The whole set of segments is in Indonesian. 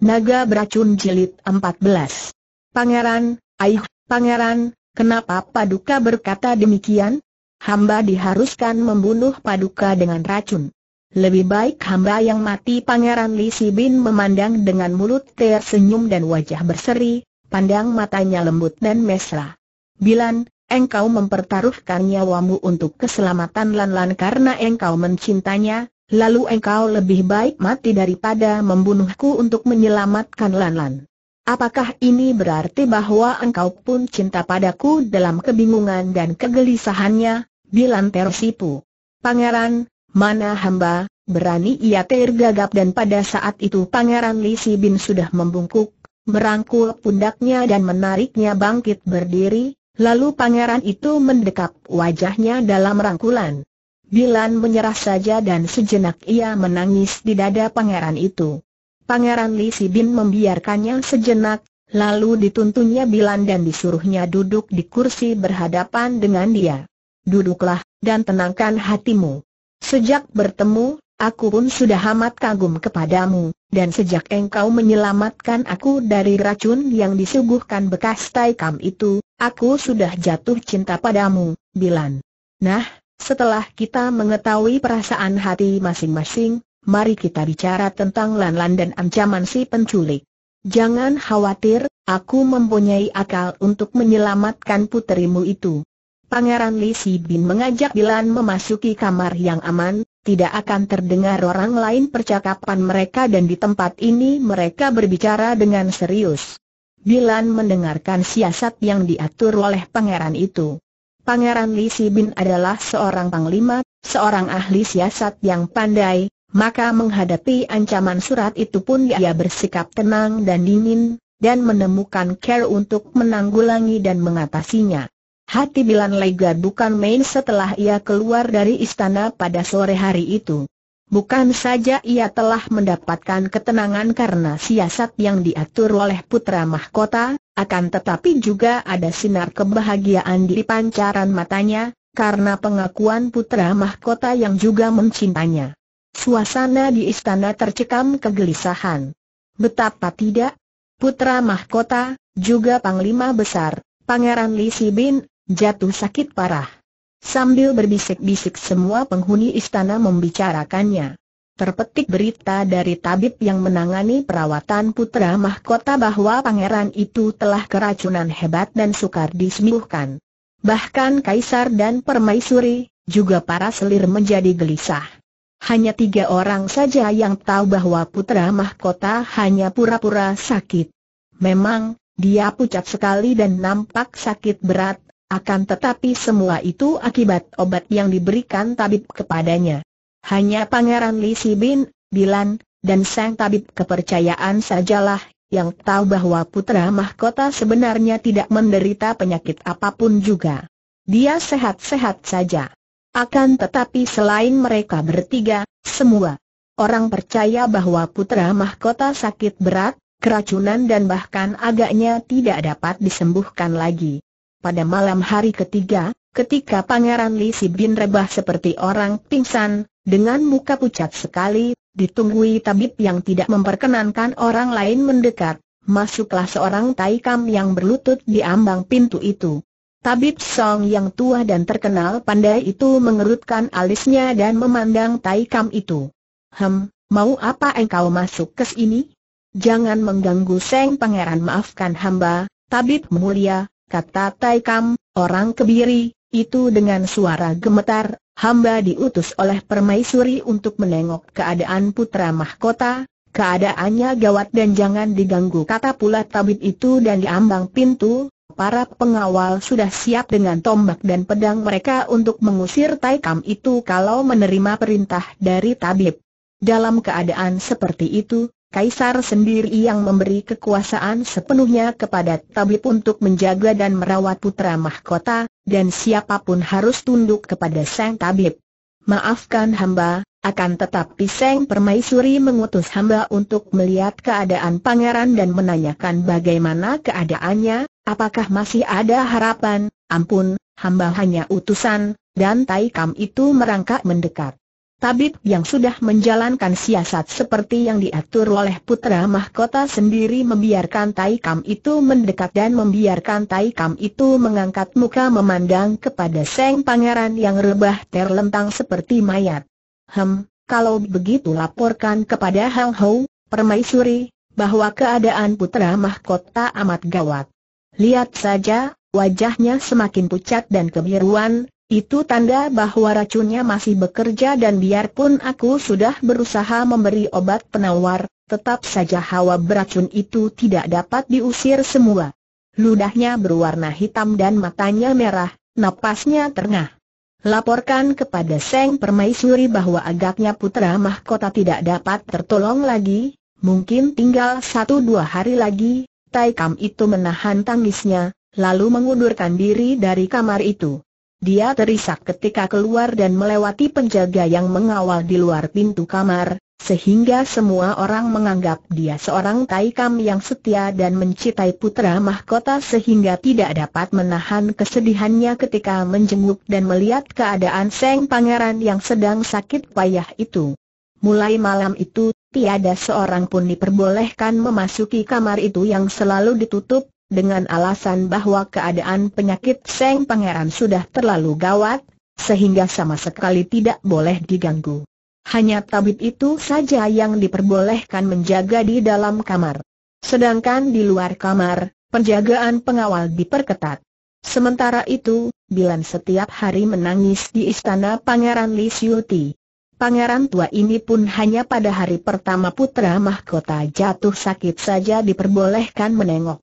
Naga beracun jilid 14. Pangeran, aih, pangeran, kenapa Paduka berkata demikian? Hamba diharuskan membunuh Paduka dengan racun. Lebih baik hamba yang mati Pangeran Li Sibin memandang dengan mulut tersenyum dan wajah berseri, pandang matanya lembut dan mesra. Bilan, engkau mempertaruhkan nyawamu untuk keselamatan Lan Lan karena engkau mencintanya, lalu engkau lebih baik mati daripada membunuhku untuk menyelamatkan Lanlan. Apakah ini berarti bahwa engkau pun cinta padaku dalam kebingungan dan kegelisahannya, Bilang tersipu. Pangeran, mana hamba, berani ia tergagap dan pada saat itu Pangeran Lisi Bin sudah membungkuk, merangkul pundaknya dan menariknya bangkit berdiri, lalu Pangeran itu mendekap wajahnya dalam rangkulan. Bilan menyerah saja dan sejenak ia menangis di dada pangeran itu. Pangeran Li Sibin membiarkannya sejenak, lalu dituntunnya Bilan dan disuruhnya duduk di kursi berhadapan dengan dia. Duduklah, dan tenangkan hatimu. Sejak bertemu, aku pun sudah amat kagum kepadamu, dan sejak engkau menyelamatkan aku dari racun yang disuguhkan bekas taikam itu, aku sudah jatuh cinta padamu, Bilan. Nah, setelah kita mengetahui perasaan hati masing-masing, mari kita bicara tentang Lanlan dan ancaman si penculik. Jangan khawatir, aku mempunyai akal untuk menyelamatkan puterimu itu. Pangeran Li Bin mengajak Dilan memasuki kamar yang aman, tidak akan terdengar orang lain percakapan mereka dan di tempat ini mereka berbicara dengan serius. Dilan mendengarkan siasat yang diatur oleh pangeran itu. Pangeran Li Bin adalah seorang panglima, seorang ahli siasat yang pandai, maka menghadapi ancaman surat itu pun ia bersikap tenang dan dingin, dan menemukan care untuk menanggulangi dan mengatasinya. Hati Bilan Lega bukan main setelah ia keluar dari istana pada sore hari itu. Bukan saja ia telah mendapatkan ketenangan karena siasat yang diatur oleh putra mahkota, akan tetapi juga ada sinar kebahagiaan di pancaran matanya, karena pengakuan putra mahkota yang juga mencintanya. Suasana di istana tercekam kegelisahan. Betapa tidak? Putra mahkota, juga panglima besar, Pangeran Li Sibin, jatuh sakit parah. Sambil berbisik-bisik semua penghuni istana membicarakannya terpetik berita dari tabib yang menangani perawatan putra mahkota bahwa pangeran itu telah keracunan hebat dan sukar disembuhkan. Bahkan kaisar dan permaisuri, juga para selir menjadi gelisah. Hanya tiga orang saja yang tahu bahwa putra mahkota hanya pura-pura sakit. Memang, dia pucat sekali dan nampak sakit berat, akan tetapi semua itu akibat obat yang diberikan tabib kepadanya. Hanya Pangeran Li bin Bilan, dan sang tabib kepercayaan sajalah yang tahu bahwa putra mahkota sebenarnya tidak menderita penyakit apapun juga. Dia sehat-sehat saja. Akan tetapi selain mereka bertiga, semua orang percaya bahwa putra mahkota sakit berat, keracunan dan bahkan agaknya tidak dapat disembuhkan lagi. Pada malam hari ketiga, Ketika Pangeran Si bin rebah seperti orang pingsan, dengan muka pucat sekali, ditunggui tabib yang tidak memperkenankan orang lain mendekat, masuklah seorang taikam yang berlutut di ambang pintu itu. Tabib Song yang tua dan terkenal pandai itu mengerutkan alisnya dan memandang taikam itu. Hem, mau apa engkau masuk ke sini? Jangan mengganggu Seng Pangeran maafkan hamba, tabib mulia, kata taikam, orang kebiri, itu dengan suara gemetar, hamba diutus oleh permaisuri untuk menengok keadaan putra mahkota, keadaannya gawat dan jangan diganggu kata pula tabib itu dan di ambang pintu, para pengawal sudah siap dengan tombak dan pedang mereka untuk mengusir Taikam itu kalau menerima perintah dari tabib. Dalam keadaan seperti itu, Kaisar sendiri yang memberi kekuasaan sepenuhnya kepada tabib untuk menjaga dan merawat putra mahkota, dan siapapun harus tunduk kepada sang tabib. Maafkan hamba, akan tetapi sang Permaisuri mengutus hamba untuk melihat keadaan pangeran dan menanyakan bagaimana keadaannya, apakah masih ada harapan, ampun, hamba hanya utusan, dan Tai Kam itu merangkak mendekat. Tabib yang sudah menjalankan siasat seperti yang diatur oleh putra mahkota sendiri membiarkan Tai Kam itu mendekat dan membiarkan Tai Kam itu mengangkat muka memandang kepada Seng Pangeran yang rebah terlentang seperti mayat. Hem, kalau begitu laporkan kepada Hang Hou, permaisuri, bahwa keadaan putra mahkota amat gawat. Lihat saja, wajahnya semakin pucat dan kebiruan, itu tanda bahwa racunnya masih bekerja dan biarpun aku sudah berusaha memberi obat penawar, tetap saja hawa beracun itu tidak dapat diusir semua. Ludahnya berwarna hitam dan matanya merah, napasnya terengah. Laporkan kepada Seng Permaisuri bahwa agaknya putra mahkota tidak dapat tertolong lagi, mungkin tinggal satu dua hari lagi, Taikam itu menahan tangisnya, lalu mengundurkan diri dari kamar itu. Dia terisak ketika keluar dan melewati penjaga yang mengawal di luar pintu kamar, sehingga semua orang menganggap dia seorang taikam yang setia dan mencintai putra mahkota sehingga tidak dapat menahan kesedihannya ketika menjenguk dan melihat keadaan Seng Pangeran yang sedang sakit payah itu. Mulai malam itu, tiada seorang pun diperbolehkan memasuki kamar itu yang selalu ditutup, dengan alasan bahwa keadaan penyakit Seng Pangeran sudah terlalu gawat, sehingga sama sekali tidak boleh diganggu. Hanya tabib itu saja yang diperbolehkan menjaga di dalam kamar. Sedangkan di luar kamar, penjagaan pengawal diperketat. Sementara itu, Bilan setiap hari menangis di istana Pangeran Li Siuti. Pangeran tua ini pun hanya pada hari pertama putra mahkota jatuh sakit saja diperbolehkan menengok.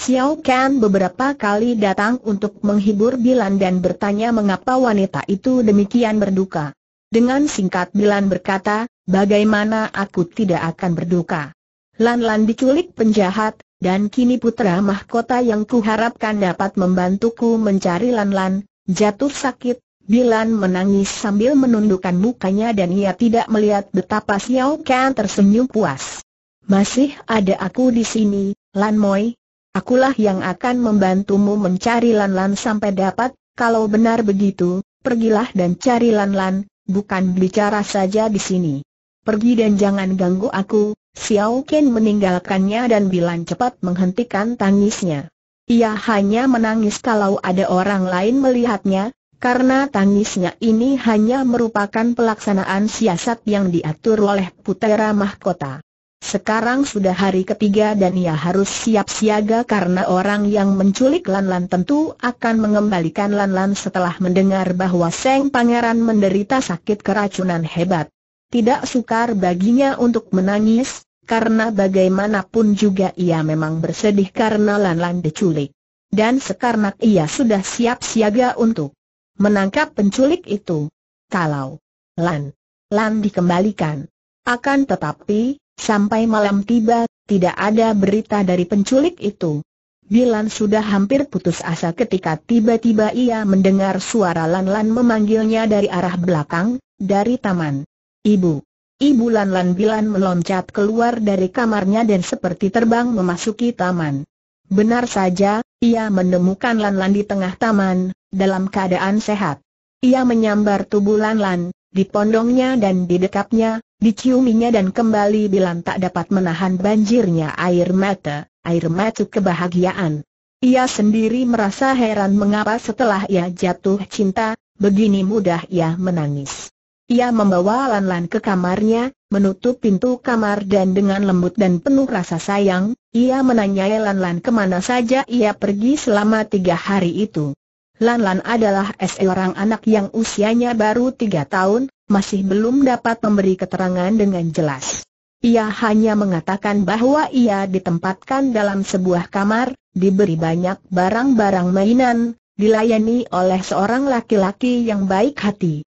Xiao Kan beberapa kali datang untuk menghibur Bilan dan bertanya mengapa wanita itu demikian berduka. Dengan singkat Bilan berkata, bagaimana aku tidak akan berduka. Lan-lan diculik penjahat, dan kini putra mahkota yang kuharapkan dapat membantuku mencari Lan-lan, jatuh sakit, Bilan menangis sambil menundukkan mukanya dan ia tidak melihat betapa Xiao Kan tersenyum puas. Masih ada aku di sini, Lan Moi, Akulah yang akan membantumu mencari Lanlan -lan sampai dapat, kalau benar begitu, pergilah dan cari Lanlan, -lan, bukan bicara saja di sini. Pergi dan jangan ganggu aku, Xiao Ken meninggalkannya dan Bilan cepat menghentikan tangisnya. Ia hanya menangis kalau ada orang lain melihatnya, karena tangisnya ini hanya merupakan pelaksanaan siasat yang diatur oleh putera mahkota. Sekarang sudah hari ketiga dan ia harus siap siaga karena orang yang menculik Lan Lan tentu akan mengembalikan Lan Lan setelah mendengar bahwa Seng Pangeran menderita sakit keracunan hebat. Tidak sukar baginya untuk menangis, karena bagaimanapun juga ia memang bersedih karena Lan Lan diculik. Dan sekarang ia sudah siap siaga untuk menangkap penculik itu. Kalau Lan Lan dikembalikan, akan tetapi Sampai malam tiba, tidak ada berita dari penculik itu. Bilan sudah hampir putus asa ketika tiba-tiba ia mendengar suara Lan-Lan memanggilnya dari arah belakang, dari taman. Ibu. Ibu Lan-Lan Bilan meloncat keluar dari kamarnya dan seperti terbang memasuki taman. Benar saja, ia menemukan Lan-Lan di tengah taman, dalam keadaan sehat. Ia menyambar tubuh Lan-Lan, dipondongnya dan di didekapnya, Diciuminya dan kembali bilang tak dapat menahan banjirnya air mata, air mata kebahagiaan. Ia sendiri merasa heran mengapa setelah ia jatuh cinta, begini mudah ia menangis. Ia membawa Lan-Lan ke kamarnya, menutup pintu kamar dan dengan lembut dan penuh rasa sayang, ia menanyai Lan-Lan kemana saja ia pergi selama tiga hari itu. Lan-Lan adalah seorang anak yang usianya baru tiga tahun, masih belum dapat memberi keterangan dengan jelas. Ia hanya mengatakan bahwa ia ditempatkan dalam sebuah kamar, diberi banyak barang-barang mainan, dilayani oleh seorang laki-laki yang baik hati.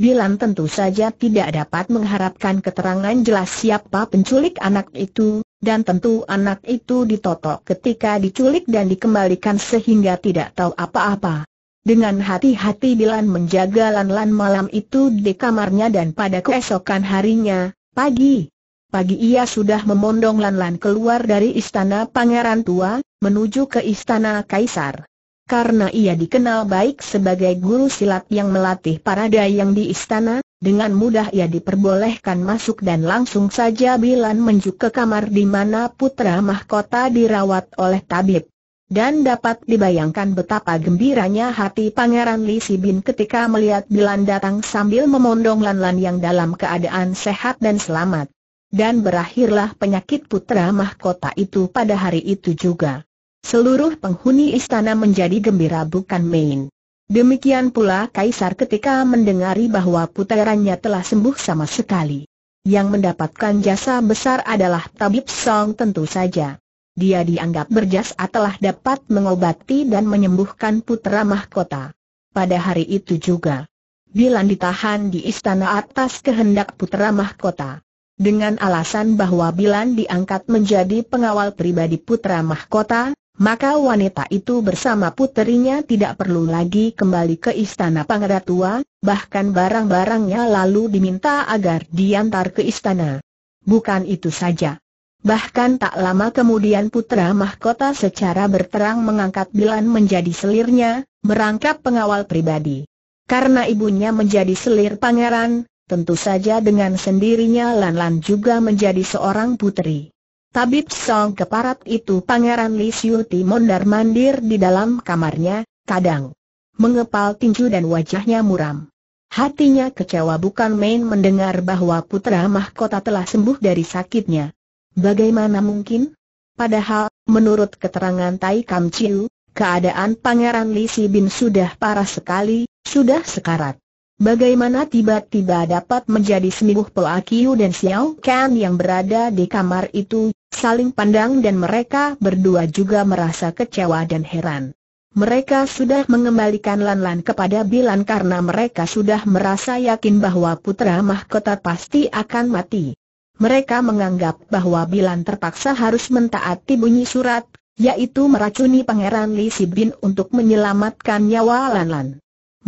Bilan tentu saja tidak dapat mengharapkan keterangan jelas siapa penculik anak itu, dan tentu anak itu ditotok ketika diculik dan dikembalikan sehingga tidak tahu apa-apa. Dengan hati-hati Dilan menjaga Lan-Lan malam itu di kamarnya dan pada keesokan harinya, pagi. Pagi ia sudah memondong Lan-Lan keluar dari istana pangeran tua, menuju ke istana kaisar. Karena ia dikenal baik sebagai guru silat yang melatih para dayang di istana, dengan mudah ia diperbolehkan masuk dan langsung saja Bilan menuju ke kamar di mana putra mahkota dirawat oleh tabib. Dan dapat dibayangkan betapa gembiranya hati Pangeran Li Sibin ketika melihat Bilan datang sambil memondong Lan-Lan yang dalam keadaan sehat dan selamat. Dan berakhirlah penyakit putra mahkota itu pada hari itu juga. Seluruh penghuni istana menjadi gembira bukan main. Demikian pula Kaisar ketika mendengari bahwa puterannya telah sembuh sama sekali. Yang mendapatkan jasa besar adalah Tabib Song tentu saja dia dianggap berjasa telah dapat mengobati dan menyembuhkan putra mahkota. Pada hari itu juga, Bilan ditahan di istana atas kehendak putra mahkota. Dengan alasan bahwa Bilan diangkat menjadi pengawal pribadi putra mahkota, maka wanita itu bersama puterinya tidak perlu lagi kembali ke istana pangeratua, bahkan barang-barangnya lalu diminta agar diantar ke istana. Bukan itu saja. Bahkan tak lama kemudian putra mahkota secara berterang mengangkat Bilan menjadi selirnya, merangkap pengawal pribadi. Karena ibunya menjadi selir pangeran, tentu saja dengan sendirinya Lan Lan juga menjadi seorang putri. Tabib Song keparat itu pangeran Li Ti mondar mandir di dalam kamarnya, kadang mengepal tinju dan wajahnya muram. Hatinya kecewa bukan main mendengar bahwa putra mahkota telah sembuh dari sakitnya. Bagaimana mungkin? Padahal, menurut keterangan Tai Kam Chiu, keadaan Pangeran Li Si Bin sudah parah sekali, sudah sekarat. Bagaimana tiba-tiba dapat menjadi sembuh Poa Kiu dan Xiao Kan yang berada di kamar itu, saling pandang dan mereka berdua juga merasa kecewa dan heran. Mereka sudah mengembalikan Lan-Lan kepada Bilan karena mereka sudah merasa yakin bahwa putra mahkota pasti akan mati mereka menganggap bahwa Bilan terpaksa harus mentaati bunyi surat, yaitu meracuni Pangeran Li Sibin untuk menyelamatkan nyawa Lan Lan.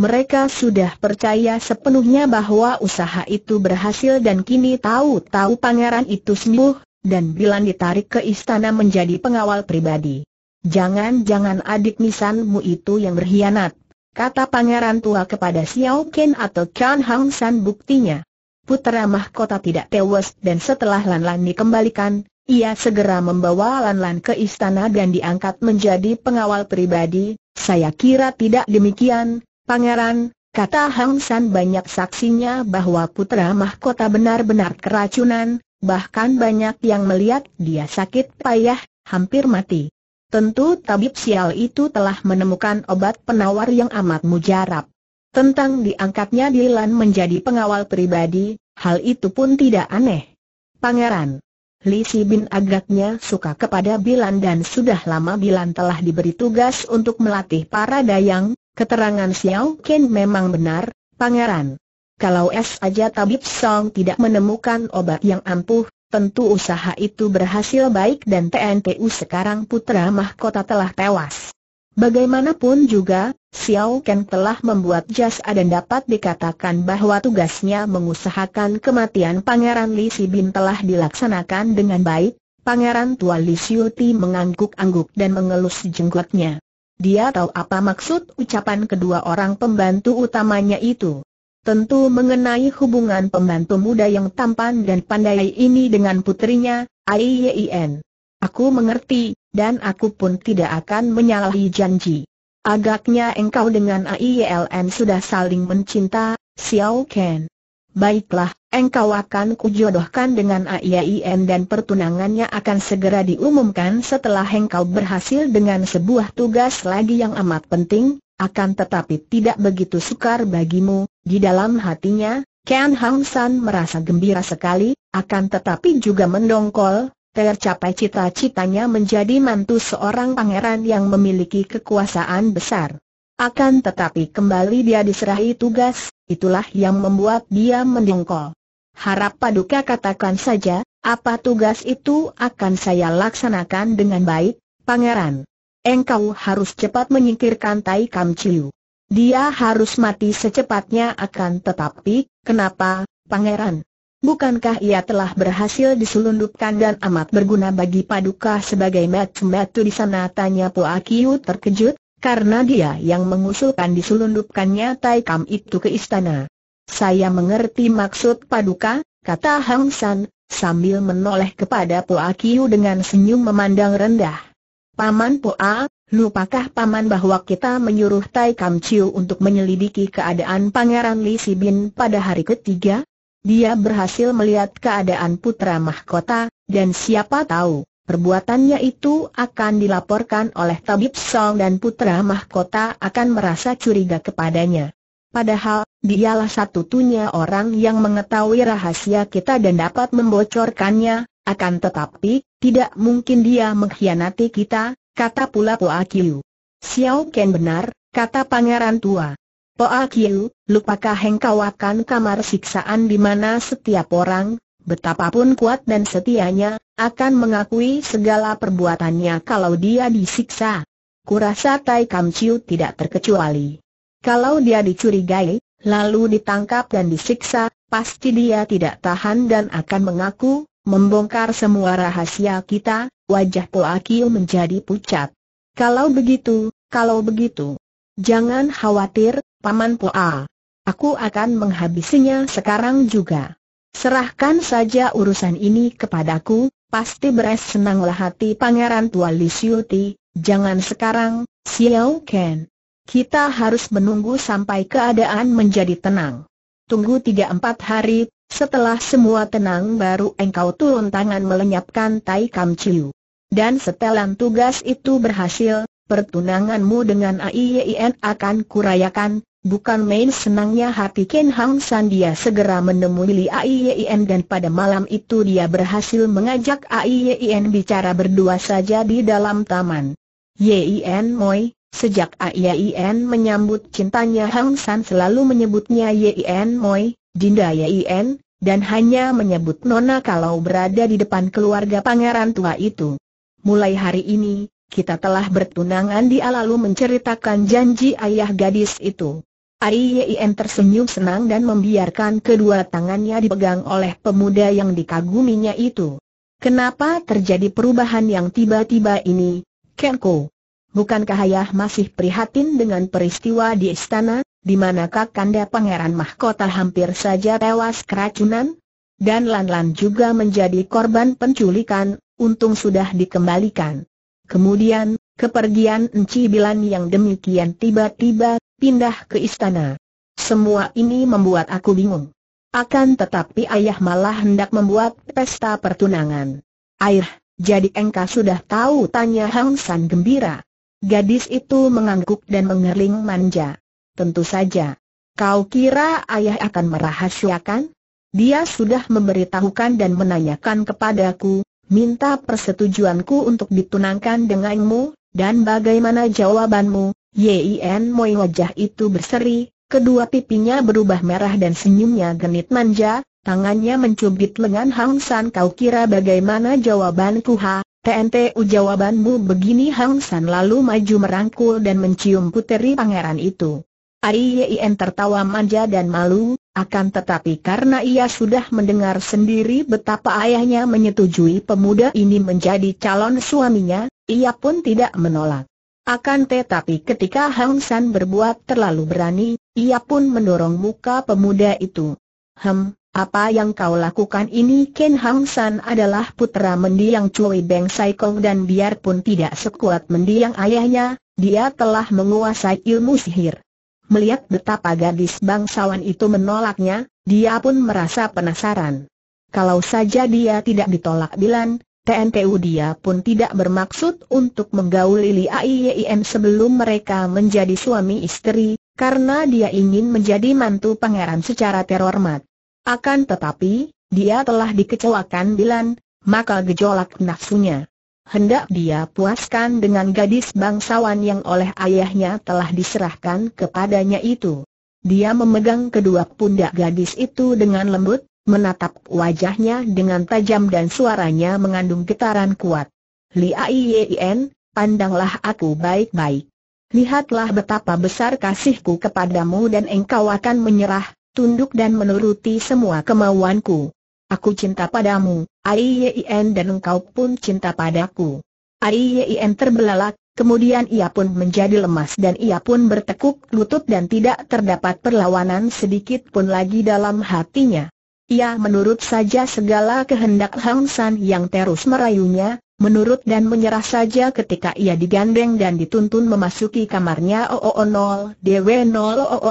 Mereka sudah percaya sepenuhnya bahwa usaha itu berhasil dan kini tahu-tahu pangeran itu sembuh, dan Bilan ditarik ke istana menjadi pengawal pribadi. Jangan-jangan adik nisanmu itu yang berkhianat, kata pangeran tua kepada Xiao Ken atau Chan Hang San buktinya. Putera mahkota tidak tewas dan setelah Lan Lan dikembalikan, ia segera membawa Lan Lan ke istana dan diangkat menjadi pengawal pribadi. Saya kira tidak demikian, Pangeran, kata Hang San banyak saksinya bahwa putera mahkota benar-benar keracunan, bahkan banyak yang melihat dia sakit payah, hampir mati. Tentu tabib sial itu telah menemukan obat penawar yang amat mujarab. Tentang diangkatnya Dilan menjadi pengawal pribadi, hal itu pun tidak aneh. Pangeran Li Si Bin agaknya suka kepada Bilan dan sudah lama Bilan telah diberi tugas untuk melatih para dayang, keterangan Xiao Ken memang benar, pangeran. Kalau es aja Tabib Song tidak menemukan obat yang ampuh, tentu usaha itu berhasil baik dan TNPU sekarang putra mahkota telah tewas. Bagaimanapun juga, Xiao Ken telah membuat jasa dan dapat dikatakan bahwa tugasnya mengusahakan kematian Pangeran Li Si Bin telah dilaksanakan dengan baik. Pangeran tua Li Xiuti mengangguk-angguk dan mengelus jenggotnya. Dia tahu apa maksud ucapan kedua orang pembantu utamanya itu. Tentu mengenai hubungan pembantu muda yang tampan dan pandai ini dengan putrinya, Aiyen. Aku mengerti, dan aku pun tidak akan menyalahi janji. Agaknya engkau dengan AILN sudah saling mencinta, Xiao Ken. Baiklah, engkau akan kujodohkan dengan AIAIN dan pertunangannya akan segera diumumkan setelah engkau berhasil dengan sebuah tugas lagi yang amat penting, akan tetapi tidak begitu sukar bagimu, di dalam hatinya, Ken Hang San merasa gembira sekali, akan tetapi juga mendongkol, tercapai cita-citanya menjadi mantu seorang pangeran yang memiliki kekuasaan besar. Akan tetapi kembali dia diserahi tugas, itulah yang membuat dia mendongkol. Harap paduka katakan saja, apa tugas itu akan saya laksanakan dengan baik, pangeran. Engkau harus cepat menyingkirkan Tai Kam Chiu. Dia harus mati secepatnya akan tetapi, kenapa, pangeran? Bukankah ia telah berhasil diselundupkan dan amat berguna bagi Paduka sebagai batu-batu di sana? Tanya Po Akiu terkejut, karena dia yang mengusulkan diselundupkannya Taikam itu ke istana. Saya mengerti maksud Paduka, kata Hang San, sambil menoleh kepada Po Akiu dengan senyum memandang rendah. Paman A, lupakah Paman bahwa kita menyuruh Taikam Chiu untuk menyelidiki keadaan Pangeran Li Sibin pada hari ketiga? Dia berhasil melihat keadaan putra mahkota, dan siapa tahu, perbuatannya itu akan dilaporkan oleh Tabib Song dan putra mahkota akan merasa curiga kepadanya. Padahal, dialah satu-satunya orang yang mengetahui rahasia kita dan dapat membocorkannya, akan tetapi, tidak mungkin dia mengkhianati kita, kata pula Puakiu. Xiao Ken benar, kata pangeran tua. Toa Kiu, lupakah engkau akan kamar siksaan di mana setiap orang, betapapun kuat dan setianya, akan mengakui segala perbuatannya kalau dia disiksa? Kurasa Tai Kam Chiu tidak terkecuali. Kalau dia dicurigai, lalu ditangkap dan disiksa, pasti dia tidak tahan dan akan mengaku, membongkar semua rahasia kita, wajah Toa Kiu menjadi pucat. Kalau begitu, kalau begitu, jangan khawatir, Paman Poa. Aku akan menghabisinya sekarang juga. Serahkan saja urusan ini kepadaku, pasti beres senanglah hati Pangeran Tua Li jangan sekarang, Xiao Ken. Kita harus menunggu sampai keadaan menjadi tenang. Tunggu tiga empat hari, setelah semua tenang baru engkau turun tangan melenyapkan Tai Kam Chiu. Dan setelan tugas itu berhasil, pertunanganmu dengan AIYIN akan kurayakan, Bukan main senangnya hati Ken Hang San dia segera menemui Li Aiyien dan pada malam itu dia berhasil mengajak Aiyien bicara berdua saja di dalam taman. Yien Moi, sejak Aiyien menyambut cintanya Hang San selalu menyebutnya Yien Moi, Dinda Yien, dan hanya menyebut Nona kalau berada di depan keluarga pangeran tua itu. Mulai hari ini, kita telah bertunangan dia lalu menceritakan janji ayah gadis itu. Aiyem tersenyum senang dan membiarkan kedua tangannya dipegang oleh pemuda yang dikaguminya itu. Kenapa terjadi perubahan yang tiba-tiba ini, Kenko? Bukankah ayah masih prihatin dengan peristiwa di istana, di mana kakanda pangeran mahkota hampir saja tewas keracunan? Dan lan juga menjadi korban penculikan, untung sudah dikembalikan. Kemudian, kepergian Enci Bilan yang demikian tiba-tiba pindah ke istana. Semua ini membuat aku bingung. Akan tetapi ayah malah hendak membuat pesta pertunangan. Air, jadi engkau sudah tahu tanya Hang San gembira. Gadis itu mengangguk dan mengerling manja. Tentu saja. Kau kira ayah akan merahasiakan? Dia sudah memberitahukan dan menanyakan kepadaku, minta persetujuanku untuk ditunangkan denganmu, dan bagaimana jawabanmu, Yin Moi wajah itu berseri, kedua pipinya berubah merah dan senyumnya genit manja, tangannya mencubit lengan Hang San kau kira bagaimana jawabanku ha? TNTU jawabanmu begini Hang San lalu maju merangkul dan mencium puteri pangeran itu. Aiyien tertawa manja dan malu, akan tetapi karena ia sudah mendengar sendiri betapa ayahnya menyetujui pemuda ini menjadi calon suaminya, ia pun tidak menolak. Akan tetapi ketika Hang San berbuat terlalu berani, ia pun mendorong muka pemuda itu. Hem, apa yang kau lakukan ini Ken Hang San adalah putra mendiang Cui Beng Sai Kong dan biarpun tidak sekuat mendiang ayahnya, dia telah menguasai ilmu sihir. Melihat betapa gadis bangsawan itu menolaknya, dia pun merasa penasaran. Kalau saja dia tidak ditolak Bilan, TNTU dia pun tidak bermaksud untuk menggauli Li sebelum mereka menjadi suami istri, karena dia ingin menjadi mantu pangeran secara terhormat. Akan tetapi, dia telah dikecewakan Bilan, maka gejolak nafsunya. Hendak dia puaskan dengan gadis bangsawan yang oleh ayahnya telah diserahkan kepadanya itu. Dia memegang kedua pundak gadis itu dengan lembut, menatap wajahnya dengan tajam dan suaranya mengandung getaran kuat. Li Aiyien, pandanglah aku baik-baik. Lihatlah betapa besar kasihku kepadamu dan engkau akan menyerah, tunduk dan menuruti semua kemauanku. Aku cinta padamu, Aiyien dan engkau pun cinta padaku. Aiyien terbelalak, kemudian ia pun menjadi lemas dan ia pun bertekuk lutut dan tidak terdapat perlawanan sedikit pun lagi dalam hatinya. Ia menurut saja segala kehendak Hang San yang terus merayunya, menurut dan menyerah saja ketika ia digandeng dan dituntun memasuki kamarnya OO0 dw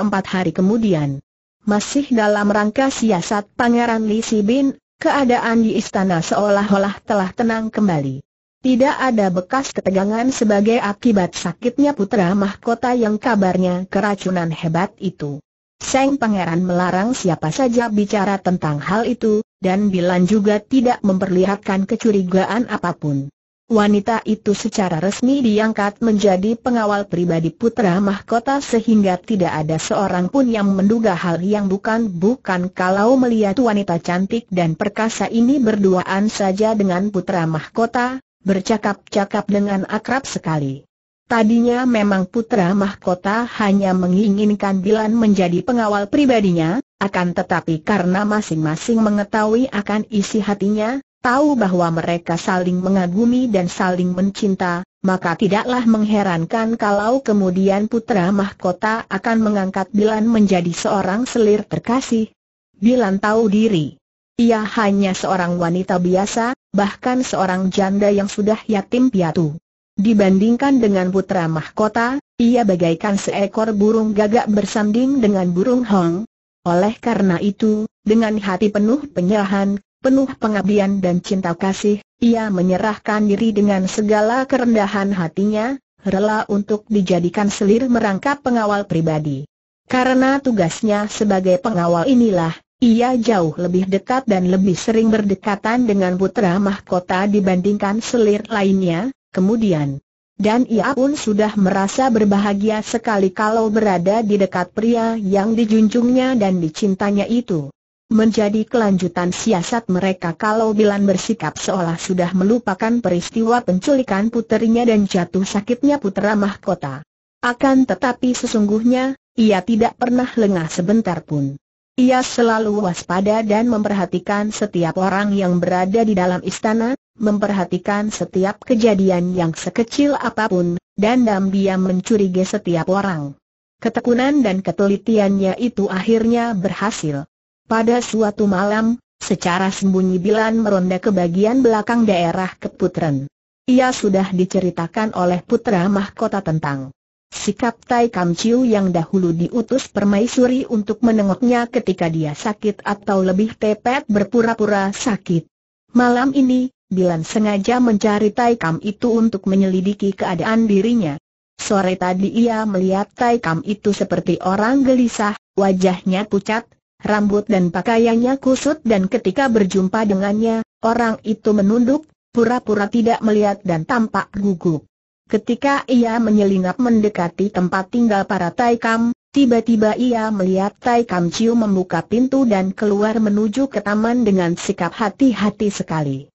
empat hari kemudian. Masih dalam rangka siasat Pangeran Li Sibin, keadaan di istana seolah-olah telah tenang kembali. Tidak ada bekas ketegangan sebagai akibat sakitnya putra mahkota yang kabarnya keracunan hebat itu. Seng Pangeran melarang siapa saja bicara tentang hal itu, dan Bilan juga tidak memperlihatkan kecurigaan apapun. Wanita itu secara resmi diangkat menjadi pengawal pribadi putra mahkota sehingga tidak ada seorang pun yang menduga hal yang bukan-bukan kalau melihat wanita cantik dan perkasa ini berduaan saja dengan putra mahkota, bercakap-cakap dengan akrab sekali. Tadinya memang putra mahkota hanya menginginkan Bilan menjadi pengawal pribadinya, akan tetapi karena masing-masing mengetahui akan isi hatinya, tahu bahwa mereka saling mengagumi dan saling mencinta, maka tidaklah mengherankan kalau kemudian putra mahkota akan mengangkat Bilan menjadi seorang selir terkasih. Bilan tahu diri. Ia hanya seorang wanita biasa, bahkan seorang janda yang sudah yatim piatu. Dibandingkan dengan putra mahkota, ia bagaikan seekor burung gagak bersanding dengan burung hong. Oleh karena itu, dengan hati penuh penyerahan, penuh pengabdian dan cinta kasih, ia menyerahkan diri dengan segala kerendahan hatinya, rela untuk dijadikan selir merangkap pengawal pribadi. Karena tugasnya sebagai pengawal inilah, ia jauh lebih dekat dan lebih sering berdekatan dengan putra mahkota dibandingkan selir lainnya, kemudian. Dan ia pun sudah merasa berbahagia sekali kalau berada di dekat pria yang dijunjungnya dan dicintanya itu. Menjadi kelanjutan siasat mereka kalau Bilan bersikap seolah sudah melupakan peristiwa penculikan puterinya dan jatuh sakitnya putera mahkota. Akan tetapi sesungguhnya, ia tidak pernah lengah sebentar pun. Ia selalu waspada dan memperhatikan setiap orang yang berada di dalam istana, memperhatikan setiap kejadian yang sekecil apapun, dan dalam dia mencurigai setiap orang. Ketekunan dan ketelitiannya itu akhirnya berhasil. Pada suatu malam, secara sembunyi Bilan meronda ke bagian belakang daerah Keputren. Ia sudah diceritakan oleh putra mahkota tentang sikap Tai Kam Chiu yang dahulu diutus permaisuri untuk menengoknya ketika dia sakit atau lebih tepat berpura-pura sakit. Malam ini, Bilan sengaja mencari Taikam itu untuk menyelidiki keadaan dirinya. Sore tadi ia melihat Taikam itu seperti orang gelisah, wajahnya pucat, rambut dan pakaiannya kusut dan ketika berjumpa dengannya, orang itu menunduk, pura-pura tidak melihat dan tampak gugup. Ketika ia menyelinap mendekati tempat tinggal para Taikam, tiba-tiba ia melihat Taikam Ciu membuka pintu dan keluar menuju ke taman dengan sikap hati-hati sekali.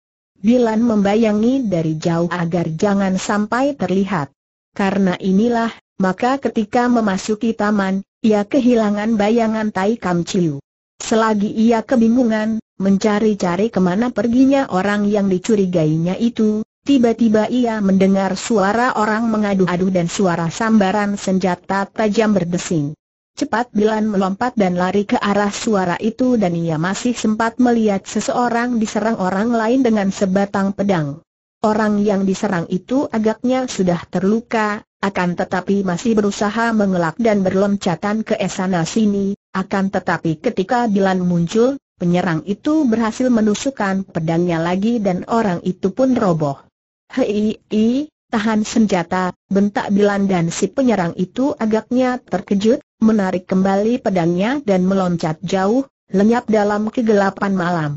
Bilan membayangi dari jauh agar jangan sampai terlihat. Karena inilah, maka ketika memasuki taman, ia kehilangan bayangan Tai Kam Chiu. Selagi ia kebingungan, mencari-cari kemana perginya orang yang dicurigainya itu, tiba-tiba ia mendengar suara orang mengadu-adu dan suara sambaran senjata tajam berdesing. Cepat Bilan melompat dan lari ke arah suara itu dan ia masih sempat melihat seseorang diserang orang lain dengan sebatang pedang. Orang yang diserang itu agaknya sudah terluka, akan tetapi masih berusaha mengelak dan berloncatan ke esana sini, akan tetapi ketika Bilan muncul, penyerang itu berhasil menusukkan pedangnya lagi dan orang itu pun roboh. Hei, Hei, tahan senjata, bentak Bilan dan si penyerang itu agaknya terkejut, menarik kembali pedangnya dan meloncat jauh, lenyap dalam kegelapan malam.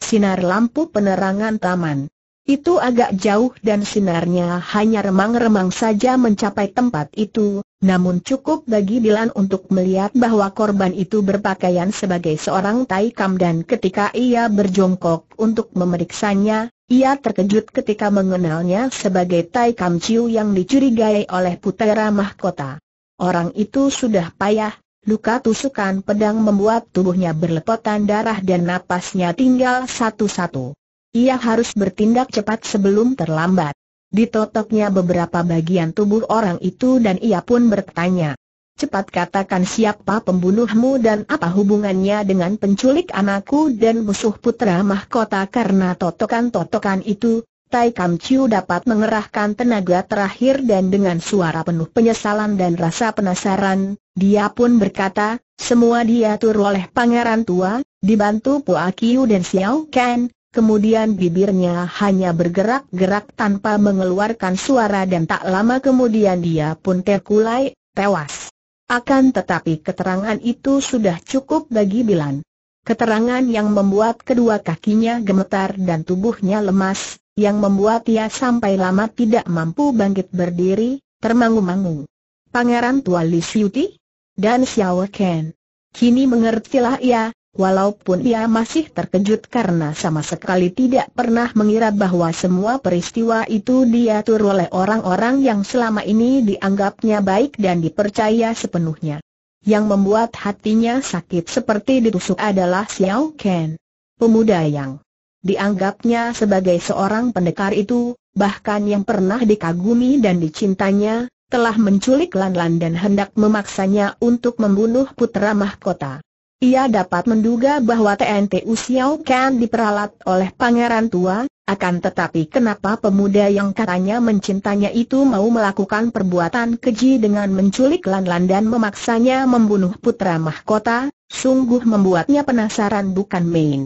Sinar lampu penerangan taman. Itu agak jauh dan sinarnya hanya remang-remang saja mencapai tempat itu, namun cukup bagi Bilan untuk melihat bahwa korban itu berpakaian sebagai seorang taikam dan ketika ia berjongkok untuk memeriksanya, ia terkejut ketika mengenalnya sebagai Tai Kam Chiu yang dicurigai oleh putera mahkota. Orang itu sudah payah, luka tusukan pedang membuat tubuhnya berlepotan darah dan napasnya tinggal satu-satu. Ia harus bertindak cepat sebelum terlambat. Ditotoknya beberapa bagian tubuh orang itu dan ia pun bertanya, cepat katakan siapa pembunuhmu dan apa hubungannya dengan penculik anakku dan musuh putra mahkota karena totokan-totokan itu, Tai Kam Chiu dapat mengerahkan tenaga terakhir dan dengan suara penuh penyesalan dan rasa penasaran, dia pun berkata, semua diatur oleh pangeran tua, dibantu Pua Kiu dan Xiao Ken, kemudian bibirnya hanya bergerak-gerak tanpa mengeluarkan suara dan tak lama kemudian dia pun terkulai, tewas. Akan tetapi keterangan itu sudah cukup bagi Bilan. Keterangan yang membuat kedua kakinya gemetar dan tubuhnya lemas, yang membuat ia sampai lama tidak mampu bangkit berdiri, termangu-mangu. Pangeran tua Li Siuti dan Xiao Ken. Kini mengertilah ia, Walaupun ia masih terkejut karena sama sekali tidak pernah mengira bahwa semua peristiwa itu diatur oleh orang-orang yang selama ini dianggapnya baik dan dipercaya sepenuhnya. Yang membuat hatinya sakit seperti ditusuk adalah Xiao Ken. Pemuda yang dianggapnya sebagai seorang pendekar itu, bahkan yang pernah dikagumi dan dicintanya, telah menculik Lan Lan dan hendak memaksanya untuk membunuh putra mahkota. Ia dapat menduga bahwa TNTU Xiao Kan diperalat oleh pangeran tua, akan tetapi kenapa pemuda yang katanya mencintanya itu mau melakukan perbuatan keji dengan menculik Lan-Lan dan memaksanya membunuh putra mahkota, sungguh membuatnya penasaran bukan main.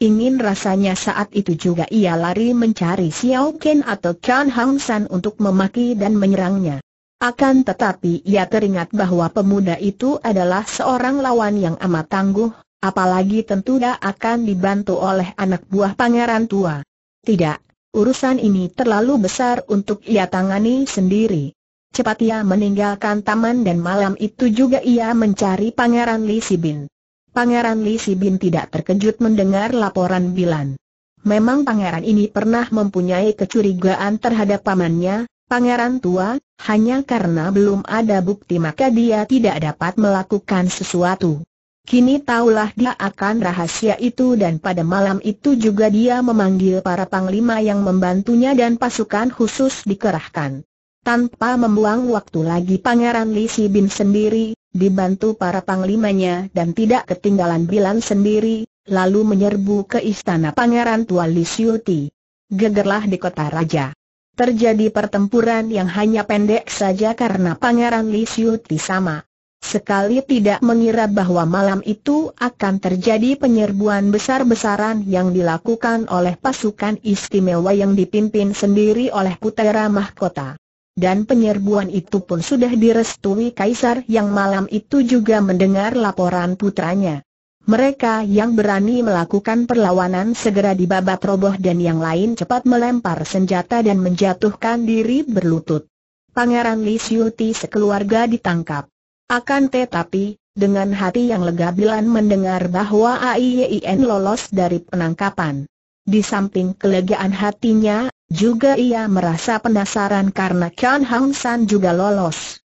Ingin rasanya saat itu juga ia lari mencari Xiao Ken atau Chan Hang San untuk memaki dan menyerangnya. Akan tetapi ia teringat bahwa pemuda itu adalah seorang lawan yang amat tangguh, apalagi tentu dia akan dibantu oleh anak buah pangeran tua. Tidak, urusan ini terlalu besar untuk ia tangani sendiri. Cepat ia meninggalkan taman dan malam itu juga ia mencari pangeran Li Sibin. Pangeran Li Sibin tidak terkejut mendengar laporan Bilan. Memang pangeran ini pernah mempunyai kecurigaan terhadap pamannya, pangeran tua, hanya karena belum ada bukti maka dia tidak dapat melakukan sesuatu. Kini taulah dia akan rahasia itu dan pada malam itu juga dia memanggil para panglima yang membantunya dan pasukan khusus dikerahkan. Tanpa membuang waktu lagi Pangeran Li bin sendiri, dibantu para panglimanya dan tidak ketinggalan Bilan sendiri, lalu menyerbu ke istana Pangeran Tua Li Siuti. Gegerlah di kota raja. Terjadi pertempuran yang hanya pendek saja karena Pangeran Li Siuti sama. Sekali tidak mengira bahwa malam itu akan terjadi penyerbuan besar-besaran yang dilakukan oleh pasukan istimewa yang dipimpin sendiri oleh Putera Mahkota. Dan penyerbuan itu pun sudah direstui Kaisar yang malam itu juga mendengar laporan putranya. Mereka yang berani melakukan perlawanan segera dibabat roboh dan yang lain cepat melempar senjata dan menjatuhkan diri berlutut. Pangeran Li Xiuti sekeluarga ditangkap. Akan tetapi, dengan hati yang lega Bilan mendengar bahwa AIYIN e lolos dari penangkapan. Di samping kelegaan hatinya, juga ia merasa penasaran karena Kian Hang San juga lolos.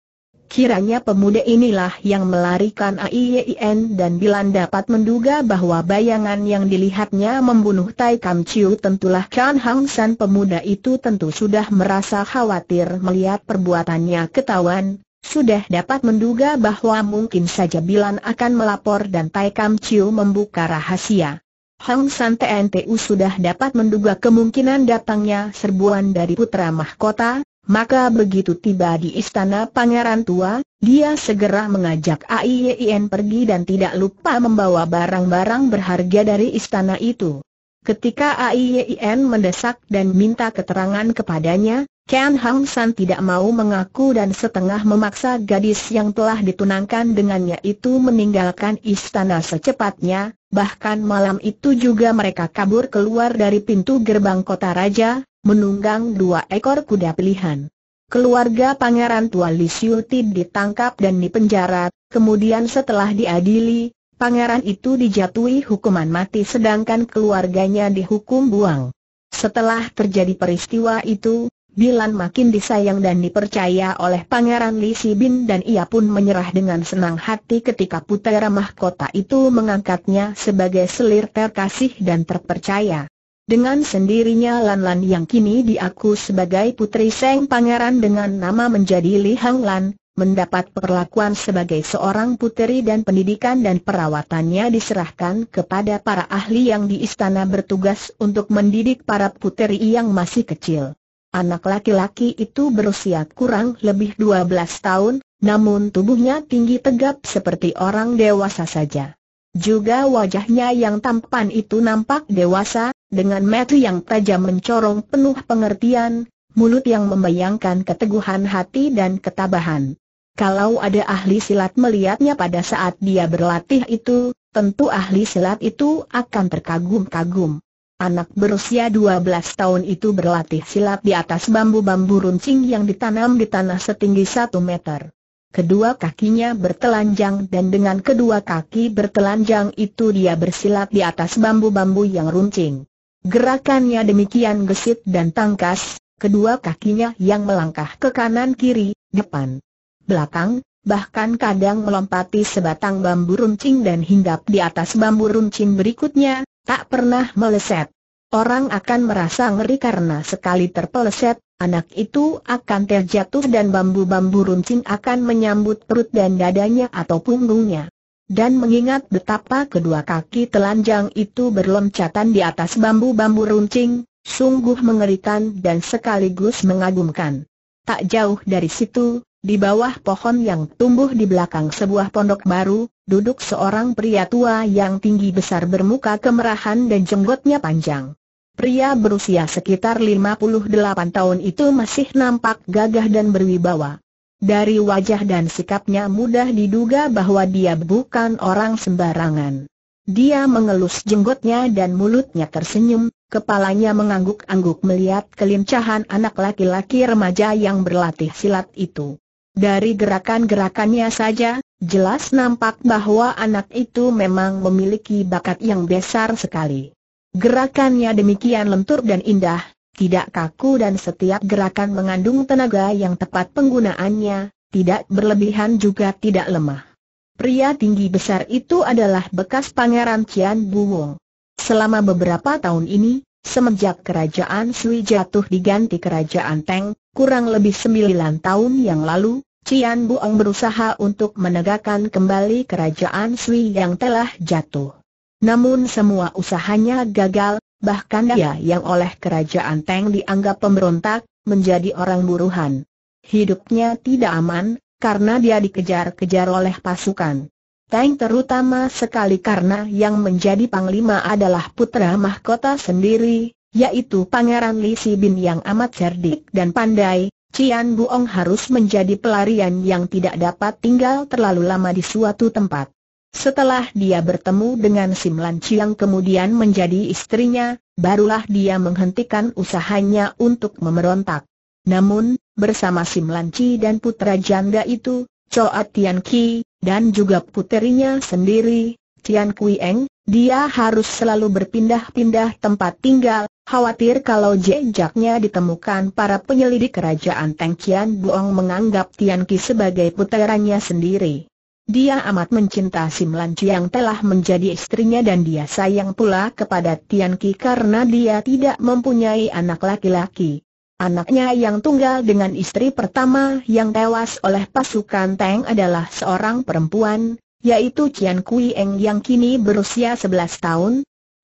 Kiranya pemuda inilah yang melarikan AIYIN e dan Bilan dapat menduga bahwa bayangan yang dilihatnya membunuh Tai Kam Chiu tentulah Kan Hang San pemuda itu tentu sudah merasa khawatir melihat perbuatannya ketahuan, sudah dapat menduga bahwa mungkin saja Bilan akan melapor dan Tai Kam Chiu membuka rahasia. Hang San TNTU sudah dapat menduga kemungkinan datangnya serbuan dari putra mahkota, maka begitu tiba di istana pangeran tua, dia segera mengajak Aiyen pergi dan tidak lupa membawa barang-barang berharga dari istana itu. Ketika Aiyen mendesak dan minta keterangan kepadanya, Ken Hang San tidak mau mengaku dan setengah memaksa gadis yang telah ditunangkan dengannya itu meninggalkan istana secepatnya, bahkan malam itu juga mereka kabur keluar dari pintu gerbang kota raja, menunggang dua ekor kuda pilihan. Keluarga Pangeran Tua Li ditangkap dan dipenjara, kemudian setelah diadili, pangeran itu dijatuhi hukuman mati sedangkan keluarganya dihukum buang. Setelah terjadi peristiwa itu, Bilan makin disayang dan dipercaya oleh Pangeran Li dan ia pun menyerah dengan senang hati ketika putera mahkota itu mengangkatnya sebagai selir terkasih dan terpercaya. Dengan sendirinya Lan Lan yang kini diaku sebagai putri Seng Pangeran dengan nama menjadi Li Hang Lan, mendapat perlakuan sebagai seorang puteri dan pendidikan dan perawatannya diserahkan kepada para ahli yang di istana bertugas untuk mendidik para puteri yang masih kecil. Anak laki-laki itu berusia kurang lebih 12 tahun, namun tubuhnya tinggi tegap seperti orang dewasa saja. Juga wajahnya yang tampan itu nampak dewasa, dengan mata yang tajam mencorong penuh pengertian, mulut yang membayangkan keteguhan hati dan ketabahan. Kalau ada ahli silat melihatnya pada saat dia berlatih itu, tentu ahli silat itu akan terkagum-kagum. Anak berusia 12 tahun itu berlatih silat di atas bambu-bambu runcing yang ditanam di tanah setinggi 1 meter. Kedua kakinya bertelanjang dan dengan kedua kaki bertelanjang itu dia bersilat di atas bambu-bambu yang runcing. Gerakannya demikian gesit dan tangkas, kedua kakinya yang melangkah ke kanan kiri, depan, belakang, bahkan kadang melompati sebatang bambu runcing dan hinggap di atas bambu runcing berikutnya, tak pernah meleset. Orang akan merasa ngeri karena sekali terpeleset, Anak itu akan terjatuh dan bambu-bambu runcing akan menyambut perut dan dadanya atau punggungnya. Dan mengingat betapa kedua kaki telanjang itu berloncatan di atas bambu-bambu runcing, sungguh mengerikan dan sekaligus mengagumkan. Tak jauh dari situ, di bawah pohon yang tumbuh di belakang sebuah pondok baru, duduk seorang pria tua yang tinggi besar bermuka kemerahan dan jenggotnya panjang. Pria berusia sekitar 58 tahun itu masih nampak gagah dan berwibawa. Dari wajah dan sikapnya mudah diduga bahwa dia bukan orang sembarangan. Dia mengelus jenggotnya dan mulutnya tersenyum, kepalanya mengangguk-angguk melihat kelincahan anak laki-laki remaja yang berlatih silat itu. Dari gerakan-gerakannya saja, jelas nampak bahwa anak itu memang memiliki bakat yang besar sekali. Gerakannya demikian lentur dan indah, tidak kaku dan setiap gerakan mengandung tenaga yang tepat penggunaannya, tidak berlebihan juga tidak lemah. Pria tinggi besar itu adalah bekas pangeran Cian Buwong. Selama beberapa tahun ini, semenjak kerajaan Sui jatuh diganti kerajaan Teng, kurang lebih sembilan tahun yang lalu, Cian Buang berusaha untuk menegakkan kembali kerajaan Sui yang telah jatuh. Namun semua usahanya gagal, bahkan dia yang oleh kerajaan Teng dianggap pemberontak, menjadi orang buruhan. Hidupnya tidak aman, karena dia dikejar-kejar oleh pasukan. Teng terutama sekali karena yang menjadi panglima adalah putra mahkota sendiri, yaitu Pangeran Li Si Bin yang amat cerdik dan pandai, Cian Buong harus menjadi pelarian yang tidak dapat tinggal terlalu lama di suatu tempat. Setelah dia bertemu dengan Sim Lan Chiang kemudian menjadi istrinya, barulah dia menghentikan usahanya untuk memberontak. Namun, bersama Sim Lan Chi dan putra janda itu, Choa Tian Ki, dan juga puterinya sendiri, Tian Kui Eng, dia harus selalu berpindah-pindah tempat tinggal, khawatir kalau jejaknya ditemukan para penyelidik kerajaan Teng Kian Buong menganggap Tian Ki sebagai puterannya sendiri. Dia amat mencinta Sim Lanci yang telah menjadi istrinya dan dia sayang pula kepada Tian Ki karena dia tidak mempunyai anak laki-laki. Anaknya yang tunggal dengan istri pertama yang tewas oleh pasukan Tang adalah seorang perempuan, yaitu Cian Kui Eng yang kini berusia 11 tahun.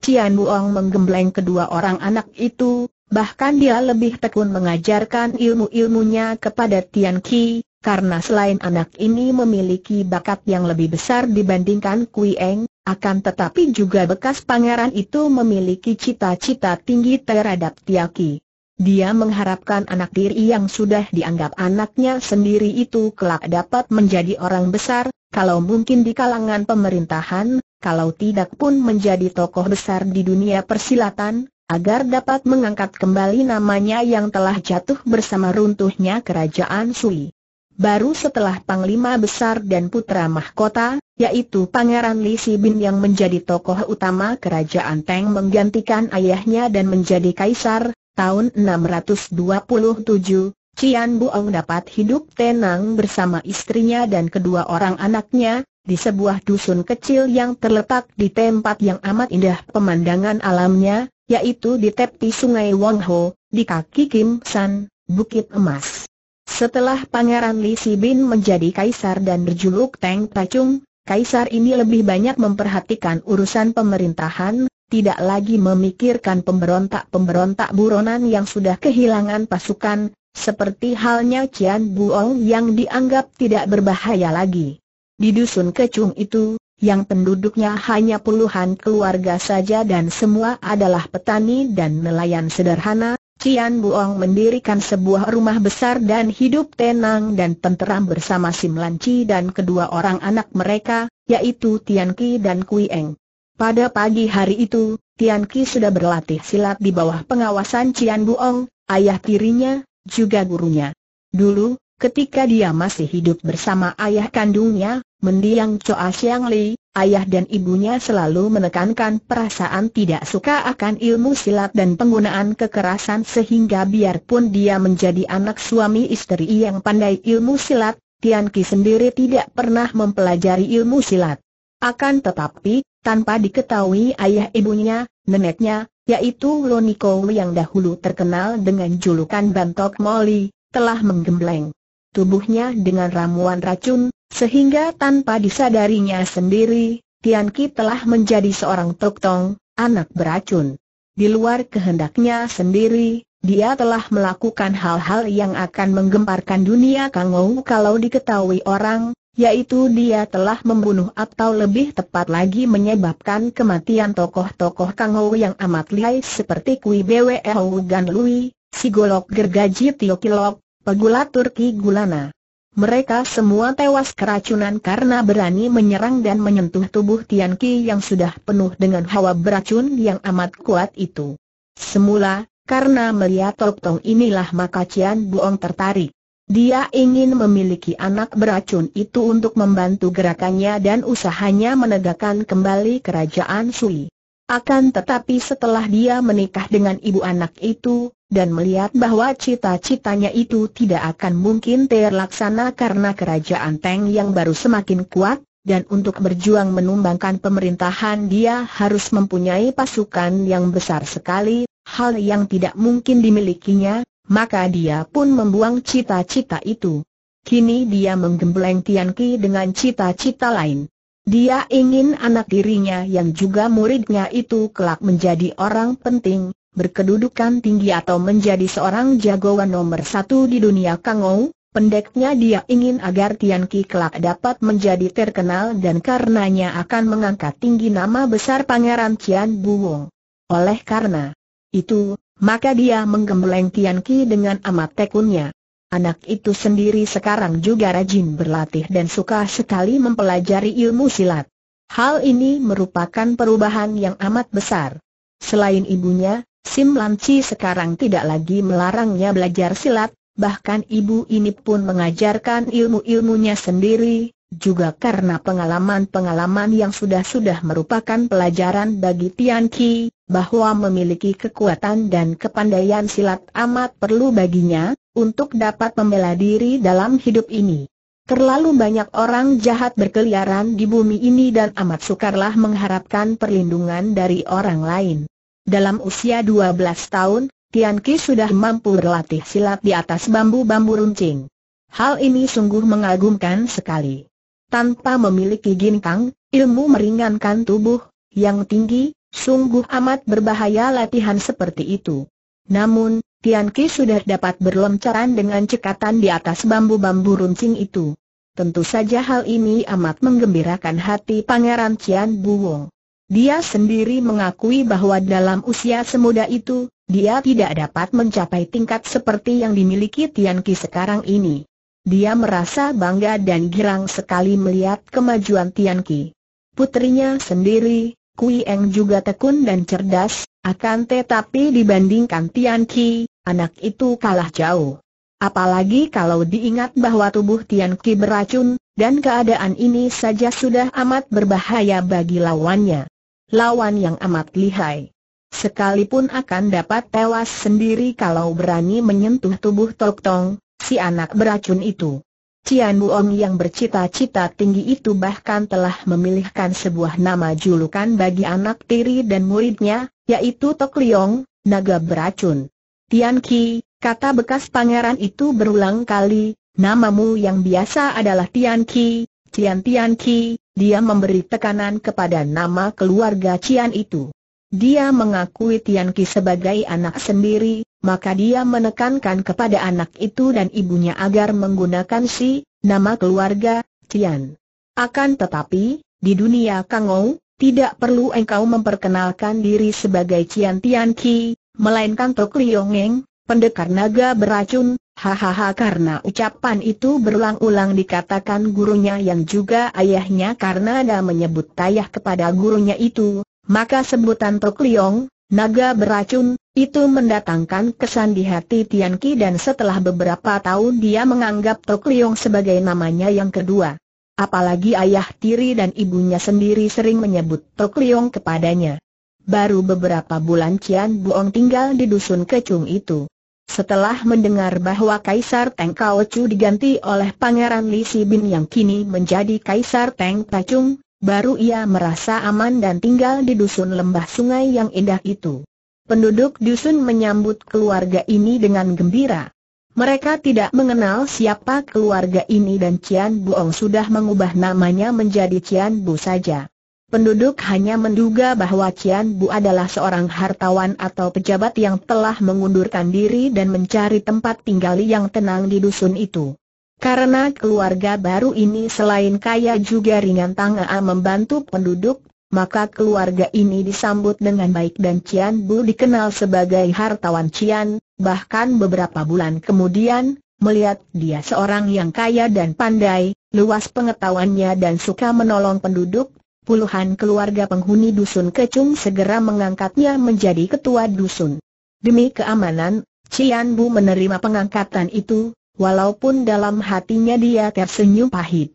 Cian Buong menggembleng kedua orang anak itu, bahkan dia lebih tekun mengajarkan ilmu-ilmunya kepada Tian Ki, karena selain anak ini memiliki bakat yang lebih besar dibandingkan Kui Eng, akan tetapi juga bekas pangeran itu memiliki cita-cita tinggi terhadap Tiaki. Dia mengharapkan anak diri yang sudah dianggap anaknya sendiri itu kelak dapat menjadi orang besar, kalau mungkin di kalangan pemerintahan, kalau tidak pun menjadi tokoh besar di dunia persilatan, agar dapat mengangkat kembali namanya yang telah jatuh bersama runtuhnya kerajaan Sui baru setelah Panglima Besar dan Putra Mahkota, yaitu Pangeran Li Sibin yang menjadi tokoh utama kerajaan Teng menggantikan ayahnya dan menjadi kaisar, tahun 627, Cian Buong dapat hidup tenang bersama istrinya dan kedua orang anaknya, di sebuah dusun kecil yang terletak di tempat yang amat indah pemandangan alamnya, yaitu di tepi sungai Wangho, di kaki Kim San, Bukit Emas. Setelah Pangeran Li Sibin menjadi kaisar dan berjuluk Teng Tacung, kaisar ini lebih banyak memperhatikan urusan pemerintahan, tidak lagi memikirkan pemberontak-pemberontak buronan yang sudah kehilangan pasukan, seperti halnya Cian Buong yang dianggap tidak berbahaya lagi. Di dusun Kecung itu, yang penduduknya hanya puluhan keluarga saja dan semua adalah petani dan nelayan sederhana, Cian Buong mendirikan sebuah rumah besar dan hidup tenang dan tenteram bersama Sim Lanci dan kedua orang anak mereka, yaitu Tian Ki dan Kui Eng. Pada pagi hari itu, Tian Ki sudah berlatih silat di bawah pengawasan Cian Buong, ayah tirinya, juga gurunya. Dulu, ketika dia masih hidup bersama ayah kandungnya, mendiang Choa Siang Li, Ayah dan ibunya selalu menekankan perasaan tidak suka akan ilmu silat dan penggunaan kekerasan sehingga biarpun dia menjadi anak suami istri yang pandai ilmu silat, Tianqi sendiri tidak pernah mempelajari ilmu silat. Akan tetapi, tanpa diketahui ayah ibunya, neneknya, yaitu Loniko yang dahulu terkenal dengan julukan Bantok Molly, telah menggembleng tubuhnya dengan ramuan racun, sehingga tanpa disadarinya sendiri, Tian Ki telah menjadi seorang tok tong, anak beracun. Di luar kehendaknya sendiri, dia telah melakukan hal-hal yang akan menggemparkan dunia Kang Kangou kalau diketahui orang, yaitu dia telah membunuh atau lebih tepat lagi menyebabkan kematian tokoh-tokoh Kang Kangou yang amat lihai seperti Kui Bwe Gan Lui, Sigolok Gergaji Kilok, Pegulat Turki Gulana. Mereka semua tewas keracunan karena berani menyerang dan menyentuh tubuh Tian Ki yang sudah penuh dengan hawa beracun yang amat kuat itu. Semula, karena melihat Tok Tong inilah maka Cian Buong tertarik. Dia ingin memiliki anak beracun itu untuk membantu gerakannya dan usahanya menegakkan kembali kerajaan Sui. Akan tetapi setelah dia menikah dengan ibu anak itu, dan melihat bahwa cita-citanya itu tidak akan mungkin terlaksana karena kerajaan Teng yang baru semakin kuat, dan untuk berjuang menumbangkan pemerintahan dia harus mempunyai pasukan yang besar sekali, hal yang tidak mungkin dimilikinya, maka dia pun membuang cita-cita itu. Kini dia menggembleng Tian Ki dengan cita-cita lain. Dia ingin anak dirinya yang juga muridnya itu kelak menjadi orang penting, berkedudukan tinggi atau menjadi seorang jagoan nomor satu di dunia Kangou, pendeknya dia ingin agar Tian Ki kelak dapat menjadi terkenal dan karenanya akan mengangkat tinggi nama besar Pangeran Tian Buwong. Oleh karena itu, maka dia menggembleng Tian Ki dengan amat tekunnya. Anak itu sendiri sekarang juga rajin berlatih dan suka sekali mempelajari ilmu silat. Hal ini merupakan perubahan yang amat besar. Selain ibunya, Sim Lam Chi sekarang tidak lagi melarangnya belajar silat, bahkan ibu ini pun mengajarkan ilmu-ilmunya sendiri, juga karena pengalaman-pengalaman yang sudah-sudah merupakan pelajaran bagi Tian Ki, bahwa memiliki kekuatan dan kepandaian silat amat perlu baginya, untuk dapat membela diri dalam hidup ini. Terlalu banyak orang jahat berkeliaran di bumi ini dan amat sukarlah mengharapkan perlindungan dari orang lain. Dalam usia 12 tahun, Tian Ki sudah mampu berlatih silat di atas bambu-bambu runcing. Hal ini sungguh mengagumkan sekali. Tanpa memiliki ginkang, ilmu meringankan tubuh, yang tinggi, sungguh amat berbahaya latihan seperti itu. Namun, Tian Ki sudah dapat berloncaran dengan cekatan di atas bambu-bambu runcing itu. Tentu saja hal ini amat menggembirakan hati Pangeran Cian Buwong. Dia sendiri mengakui bahwa dalam usia semuda itu, dia tidak dapat mencapai tingkat seperti yang dimiliki Tian Ki sekarang ini. Dia merasa bangga dan girang sekali melihat kemajuan Tian Ki. Putrinya sendiri, Kui Eng juga tekun dan cerdas, akan tetapi dibandingkan Tian Ki, anak itu kalah jauh. Apalagi kalau diingat bahwa tubuh Tian Ki beracun, dan keadaan ini saja sudah amat berbahaya bagi lawannya lawan yang amat lihai. Sekalipun akan dapat tewas sendiri kalau berani menyentuh tubuh Tok Tong, si anak beracun itu. Cian Buong yang bercita-cita tinggi itu bahkan telah memilihkan sebuah nama julukan bagi anak tiri dan muridnya, yaitu Tok Liong, naga beracun. Tian Ki, kata bekas pangeran itu berulang kali, namamu yang biasa adalah Tian Ki, Cian Tian Ki, dia memberi tekanan kepada nama keluarga Cian itu. Dia mengakui Tian Ki sebagai anak sendiri, maka dia menekankan kepada anak itu dan ibunya agar menggunakan si, nama keluarga, Cian. Akan tetapi, di dunia Kangou, tidak perlu engkau memperkenalkan diri sebagai Cian Tian Ki, melainkan Tok Liongeng, Pendekar naga beracun, hahaha karena ucapan itu berulang-ulang dikatakan gurunya yang juga ayahnya karena ada menyebut tayah kepada gurunya itu, maka sebutan Tok Liong, naga beracun, itu mendatangkan kesan di hati Tian Ki dan setelah beberapa tahun dia menganggap Tok Liong sebagai namanya yang kedua. Apalagi ayah tiri dan ibunya sendiri sering menyebut Tok Liong kepadanya. Baru beberapa bulan Cian Buong tinggal di dusun kecung itu. Setelah mendengar bahwa Kaisar Teng Kao Chu diganti oleh Pangeran Li Bin yang kini menjadi Kaisar Teng Pacung, baru ia merasa aman dan tinggal di dusun lembah sungai yang indah itu. Penduduk dusun menyambut keluarga ini dengan gembira. Mereka tidak mengenal siapa keluarga ini dan Cian Buong sudah mengubah namanya menjadi Cian Bu saja. Penduduk hanya menduga bahwa Cianbu Bu adalah seorang hartawan atau pejabat yang telah mengundurkan diri dan mencari tempat tinggal yang tenang di dusun itu. Karena keluarga baru ini selain kaya juga ringan tangan membantu penduduk, maka keluarga ini disambut dengan baik dan Cianbu Bu dikenal sebagai hartawan Cian. bahkan beberapa bulan kemudian, melihat dia seorang yang kaya dan pandai, luas pengetahuannya dan suka menolong penduduk, puluhan keluarga penghuni dusun Kecung segera mengangkatnya menjadi ketua dusun. Demi keamanan, Cian Bu menerima pengangkatan itu, walaupun dalam hatinya dia tersenyum pahit.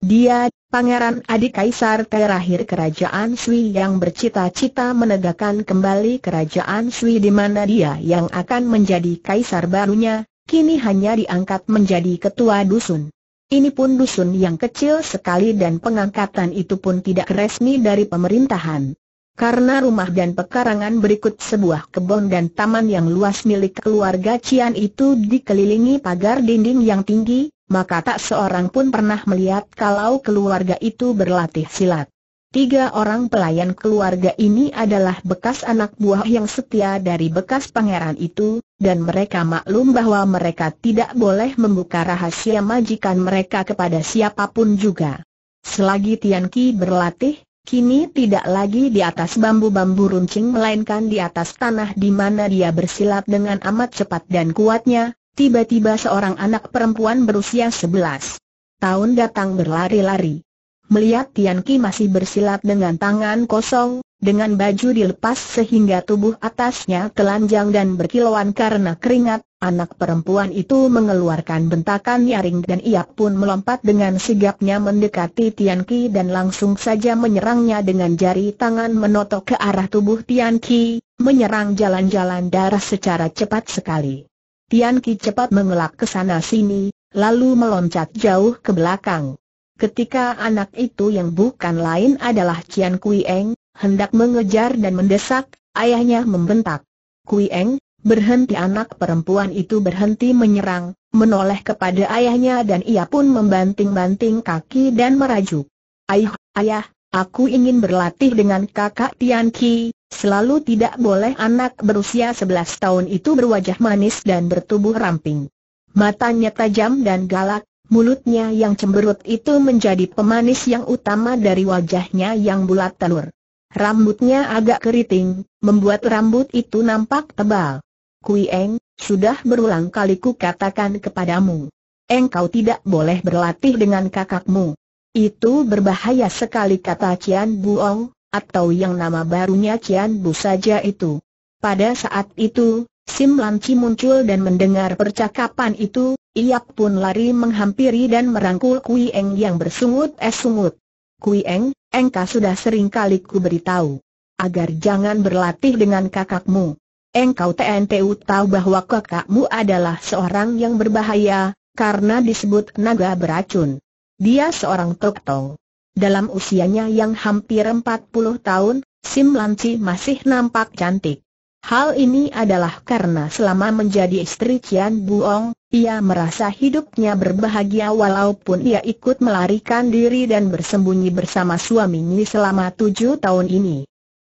Dia, pangeran adik kaisar terakhir kerajaan Sui yang bercita-cita menegakkan kembali kerajaan Sui di mana dia yang akan menjadi kaisar barunya, kini hanya diangkat menjadi ketua dusun. Ini pun dusun yang kecil sekali dan pengangkatan itu pun tidak resmi dari pemerintahan. Karena rumah dan pekarangan berikut sebuah kebun dan taman yang luas milik keluarga Cian itu dikelilingi pagar dinding yang tinggi, maka tak seorang pun pernah melihat kalau keluarga itu berlatih silat. Tiga orang pelayan keluarga ini adalah bekas anak buah yang setia dari bekas pangeran itu, dan mereka maklum bahwa mereka tidak boleh membuka rahasia majikan mereka kepada siapapun juga. Selagi Tian Ki berlatih, kini tidak lagi di atas bambu-bambu runcing melainkan di atas tanah di mana dia bersilat dengan amat cepat dan kuatnya, tiba-tiba seorang anak perempuan berusia 11 tahun datang berlari-lari melihat Tian Ki masih bersilat dengan tangan kosong, dengan baju dilepas sehingga tubuh atasnya telanjang dan berkilauan karena keringat, anak perempuan itu mengeluarkan bentakan nyaring dan ia pun melompat dengan sigapnya mendekati Tian Ki dan langsung saja menyerangnya dengan jari tangan menotok ke arah tubuh Tian Ki, menyerang jalan-jalan darah secara cepat sekali. Tian Ki cepat mengelak ke sana sini, lalu meloncat jauh ke belakang. Ketika anak itu yang bukan lain adalah Cian Kui Eng, hendak mengejar dan mendesak, ayahnya membentak. Kui Eng, berhenti anak perempuan itu berhenti menyerang, menoleh kepada ayahnya dan ia pun membanting-banting kaki dan merajuk. Ayah, ayah, aku ingin berlatih dengan kakak Tian Ki, selalu tidak boleh anak berusia 11 tahun itu berwajah manis dan bertubuh ramping. Matanya tajam dan galak, mulutnya yang cemberut itu menjadi pemanis yang utama dari wajahnya yang bulat telur. Rambutnya agak keriting, membuat rambut itu nampak tebal. Kui Eng, sudah berulang kali ku katakan kepadamu. Engkau tidak boleh berlatih dengan kakakmu. Itu berbahaya sekali kata Cian Buong, atau yang nama barunya Cian Bu saja itu. Pada saat itu, Sim Lanci muncul dan mendengar percakapan itu, ia pun lari menghampiri dan merangkul Kui Eng yang bersungut es sungut. Kui Eng, engkau sudah sering kali ku beritahu. Agar jangan berlatih dengan kakakmu. Engkau TNTU tahu bahwa kakakmu adalah seorang yang berbahaya, karena disebut naga beracun. Dia seorang toktong. Dalam usianya yang hampir 40 tahun, Sim Lanci masih nampak cantik. Hal ini adalah karena selama menjadi istri Cian Buong, ia merasa hidupnya berbahagia walaupun ia ikut melarikan diri dan bersembunyi bersama suaminya selama tujuh tahun ini.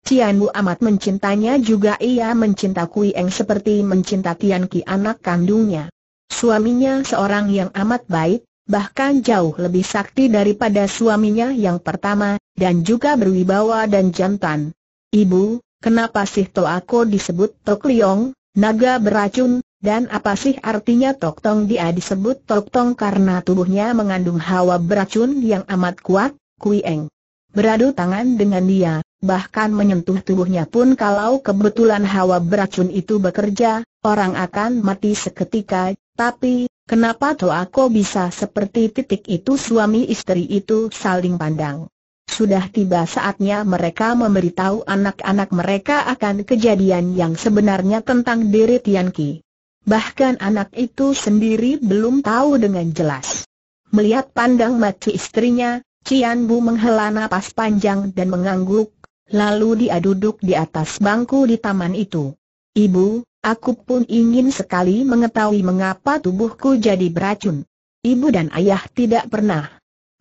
Cian Bu amat mencintanya juga ia mencinta Kui Eng seperti mencinta Tian Ki anak kandungnya. Suaminya seorang yang amat baik, bahkan jauh lebih sakti daripada suaminya yang pertama, dan juga berwibawa dan jantan. Ibu, kenapa sih To Ako disebut Tok Liong, naga beracun, dan apa sih artinya Tok Tong dia disebut Tok Tong karena tubuhnya mengandung hawa beracun yang amat kuat, Kui Eng. Beradu tangan dengan dia, bahkan menyentuh tubuhnya pun kalau kebetulan hawa beracun itu bekerja, orang akan mati seketika, tapi, kenapa To aku bisa seperti titik itu suami istri itu saling pandang sudah tiba saatnya mereka memberitahu anak-anak mereka akan kejadian yang sebenarnya tentang diri Tian Ki. Bahkan anak itu sendiri belum tahu dengan jelas. Melihat pandang mati istrinya, Cian Bu menghela napas panjang dan mengangguk, lalu dia duduk di atas bangku di taman itu. Ibu, aku pun ingin sekali mengetahui mengapa tubuhku jadi beracun. Ibu dan ayah tidak pernah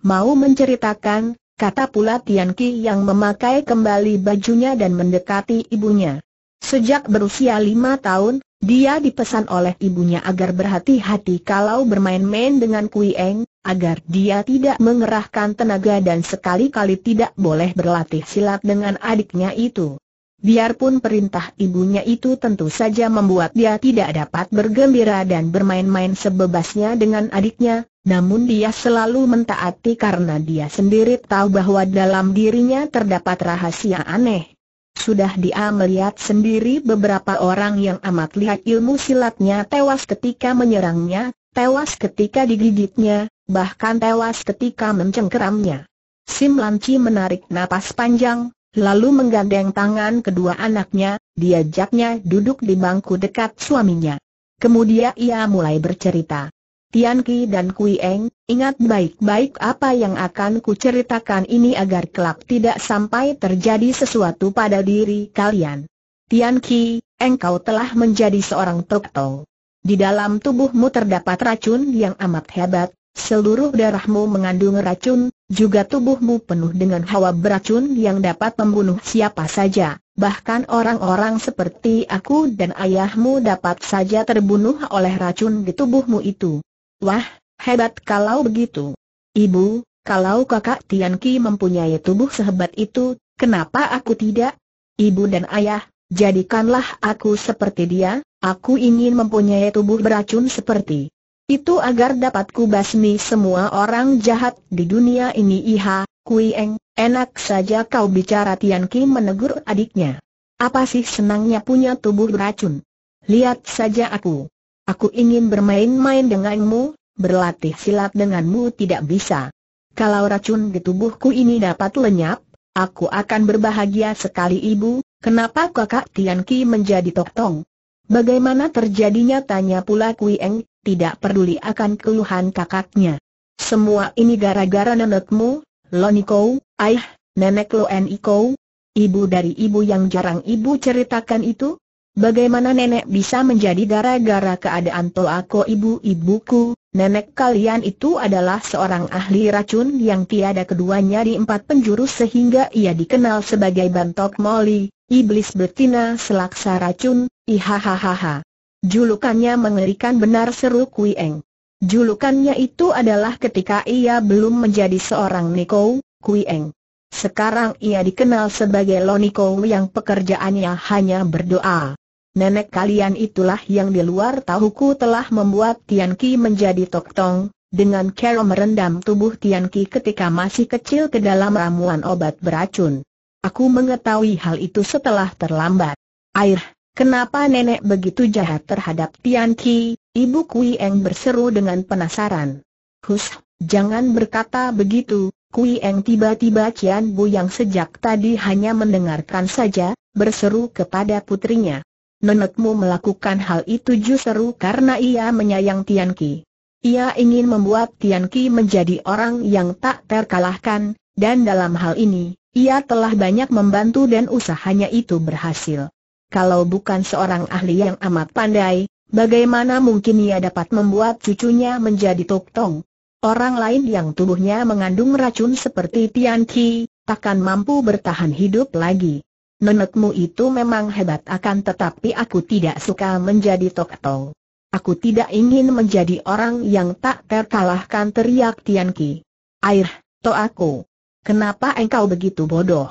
mau menceritakan, kata pula Tian Ki yang memakai kembali bajunya dan mendekati ibunya. Sejak berusia lima tahun, dia dipesan oleh ibunya agar berhati-hati kalau bermain-main dengan Kui Eng, agar dia tidak mengerahkan tenaga dan sekali-kali tidak boleh berlatih silat dengan adiknya itu. Biarpun perintah ibunya itu tentu saja membuat dia tidak dapat bergembira dan bermain-main sebebasnya dengan adiknya, namun dia selalu mentaati karena dia sendiri tahu bahwa dalam dirinya terdapat rahasia aneh. Sudah dia melihat sendiri beberapa orang yang amat lihat ilmu silatnya tewas ketika menyerangnya, tewas ketika digigitnya, bahkan tewas ketika mencengkeramnya. Sim Lanci menarik napas panjang, lalu menggandeng tangan kedua anaknya, diajaknya duduk di bangku dekat suaminya. Kemudian ia mulai bercerita. Tianqi dan Kui Eng, ingat baik-baik apa yang akan kuceritakan ini agar kelak tidak sampai terjadi sesuatu pada diri kalian. Tianqi, engkau telah menjadi seorang tokto. Di dalam tubuhmu terdapat racun yang amat hebat, seluruh darahmu mengandung racun, juga tubuhmu penuh dengan hawa beracun yang dapat membunuh siapa saja, bahkan orang-orang seperti aku dan ayahmu dapat saja terbunuh oleh racun di tubuhmu itu. Wah, hebat kalau begitu. Ibu, kalau kakak Tian Ki mempunyai tubuh sehebat itu, kenapa aku tidak? Ibu dan ayah, jadikanlah aku seperti dia, aku ingin mempunyai tubuh beracun seperti itu agar dapat kubasmi semua orang jahat di dunia ini Iha, Kui Eng, enak saja kau bicara Tian Ki menegur adiknya. Apa sih senangnya punya tubuh beracun? Lihat saja aku. Aku ingin bermain-main denganmu, berlatih silat denganmu tidak bisa. Kalau racun di tubuhku ini dapat lenyap, aku akan berbahagia sekali ibu, kenapa kakak Tian Ki menjadi tok tong? Bagaimana terjadinya tanya pula Kui Eng, tidak peduli akan keluhan kakaknya. Semua ini gara-gara nenekmu, Loniko, ayah, nenek iko? ibu dari ibu yang jarang ibu ceritakan itu? Bagaimana nenek bisa menjadi gara-gara keadaan toako ibu-ibuku? Nenek kalian itu adalah seorang ahli racun yang tiada keduanya di empat penjuru sehingga ia dikenal sebagai Bantok Molly, iblis betina selaksa racun, ihahaha. Julukannya mengerikan benar seru Kui Eng. Julukannya itu adalah ketika ia belum menjadi seorang Niko, Kui Eng. Sekarang ia dikenal sebagai Niko yang pekerjaannya hanya berdoa. Nenek kalian itulah yang di luar tahuku telah membuat Tian Ki menjadi tong, dengan cara merendam tubuh Tian Ki ketika masih kecil ke dalam ramuan obat beracun. Aku mengetahui hal itu setelah terlambat. Air, Kenapa nenek begitu jahat terhadap Tian Ki? Ibu Kui Eng berseru dengan penasaran. Hush, jangan berkata begitu, Kui Eng tiba-tiba Cian Bu yang sejak tadi hanya mendengarkan saja, berseru kepada putrinya. Nenekmu melakukan hal itu justru karena ia menyayang Tian Ki. Ia ingin membuat Tian Ki menjadi orang yang tak terkalahkan, dan dalam hal ini, ia telah banyak membantu dan usahanya itu berhasil. Kalau bukan seorang ahli yang amat pandai, bagaimana mungkin ia dapat membuat cucunya menjadi tong? Orang lain yang tubuhnya mengandung racun seperti Tian Qi, takkan mampu bertahan hidup lagi. Nenekmu itu memang hebat akan tetapi aku tidak suka menjadi tong. Aku tidak ingin menjadi orang yang tak terkalahkan teriak Tian Qi. Air, to aku. Kenapa engkau begitu bodoh?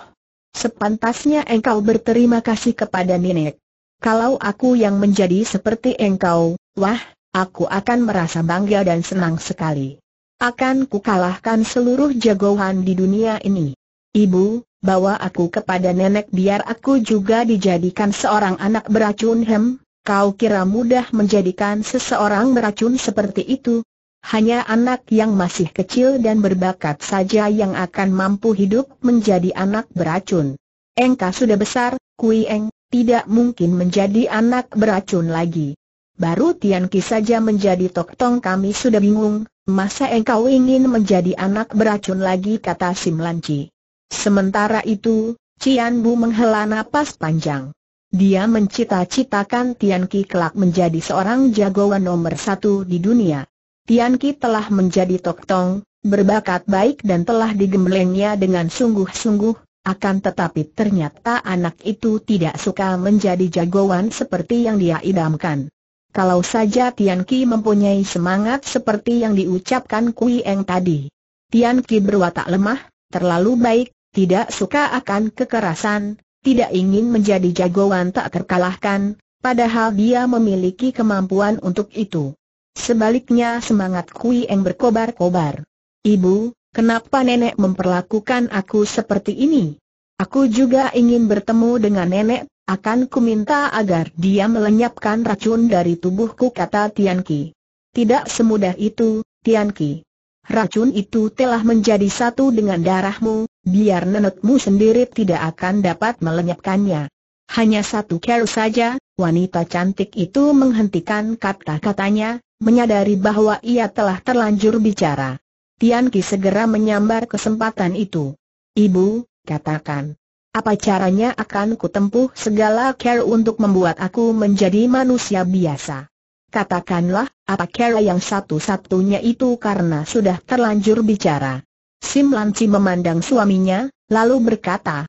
Sepantasnya engkau berterima kasih kepada nenek. Kalau aku yang menjadi seperti engkau, wah, aku akan merasa bangga dan senang sekali. Akan kukalahkan seluruh jagoan di dunia ini. Ibu, bawa aku kepada nenek biar aku juga dijadikan seorang anak beracun hem, kau kira mudah menjadikan seseorang beracun seperti itu, hanya anak yang masih kecil dan berbakat saja yang akan mampu hidup menjadi anak beracun. Engkau sudah besar, Kui Eng, tidak mungkin menjadi anak beracun lagi. Baru Tian Ki saja menjadi Tok Tong kami sudah bingung, masa engkau ingin menjadi anak beracun lagi kata Sim Lanci. Sementara itu, Cian Bu menghela napas panjang. Dia mencita-citakan Tian Ki kelak menjadi seorang jagoan nomor satu di dunia. Tian Ki telah menjadi toktong, berbakat baik dan telah digemblengnya dengan sungguh-sungguh, akan tetapi ternyata anak itu tidak suka menjadi jagoan seperti yang dia idamkan. Kalau saja Tian Ki mempunyai semangat seperti yang diucapkan Kui Eng tadi. Tian Ki berwatak lemah, terlalu baik, tidak suka akan kekerasan, tidak ingin menjadi jagoan tak terkalahkan, padahal dia memiliki kemampuan untuk itu. Sebaliknya semangat Kui Eng berkobar-kobar. Ibu, kenapa nenek memperlakukan aku seperti ini? Aku juga ingin bertemu dengan nenek, akan kuminta agar dia melenyapkan racun dari tubuhku kata Tian Ki. Tidak semudah itu, Tian Ki. Racun itu telah menjadi satu dengan darahmu, biar nenekmu sendiri tidak akan dapat melenyapkannya. Hanya satu kali saja, wanita cantik itu menghentikan kata-katanya, menyadari bahwa ia telah terlanjur bicara. Tian Ki segera menyambar kesempatan itu. Ibu, katakan. Apa caranya akan kutempuh segala care untuk membuat aku menjadi manusia biasa? Katakanlah, apa cara yang satu-satunya itu karena sudah terlanjur bicara. Sim Lanci memandang suaminya, lalu berkata,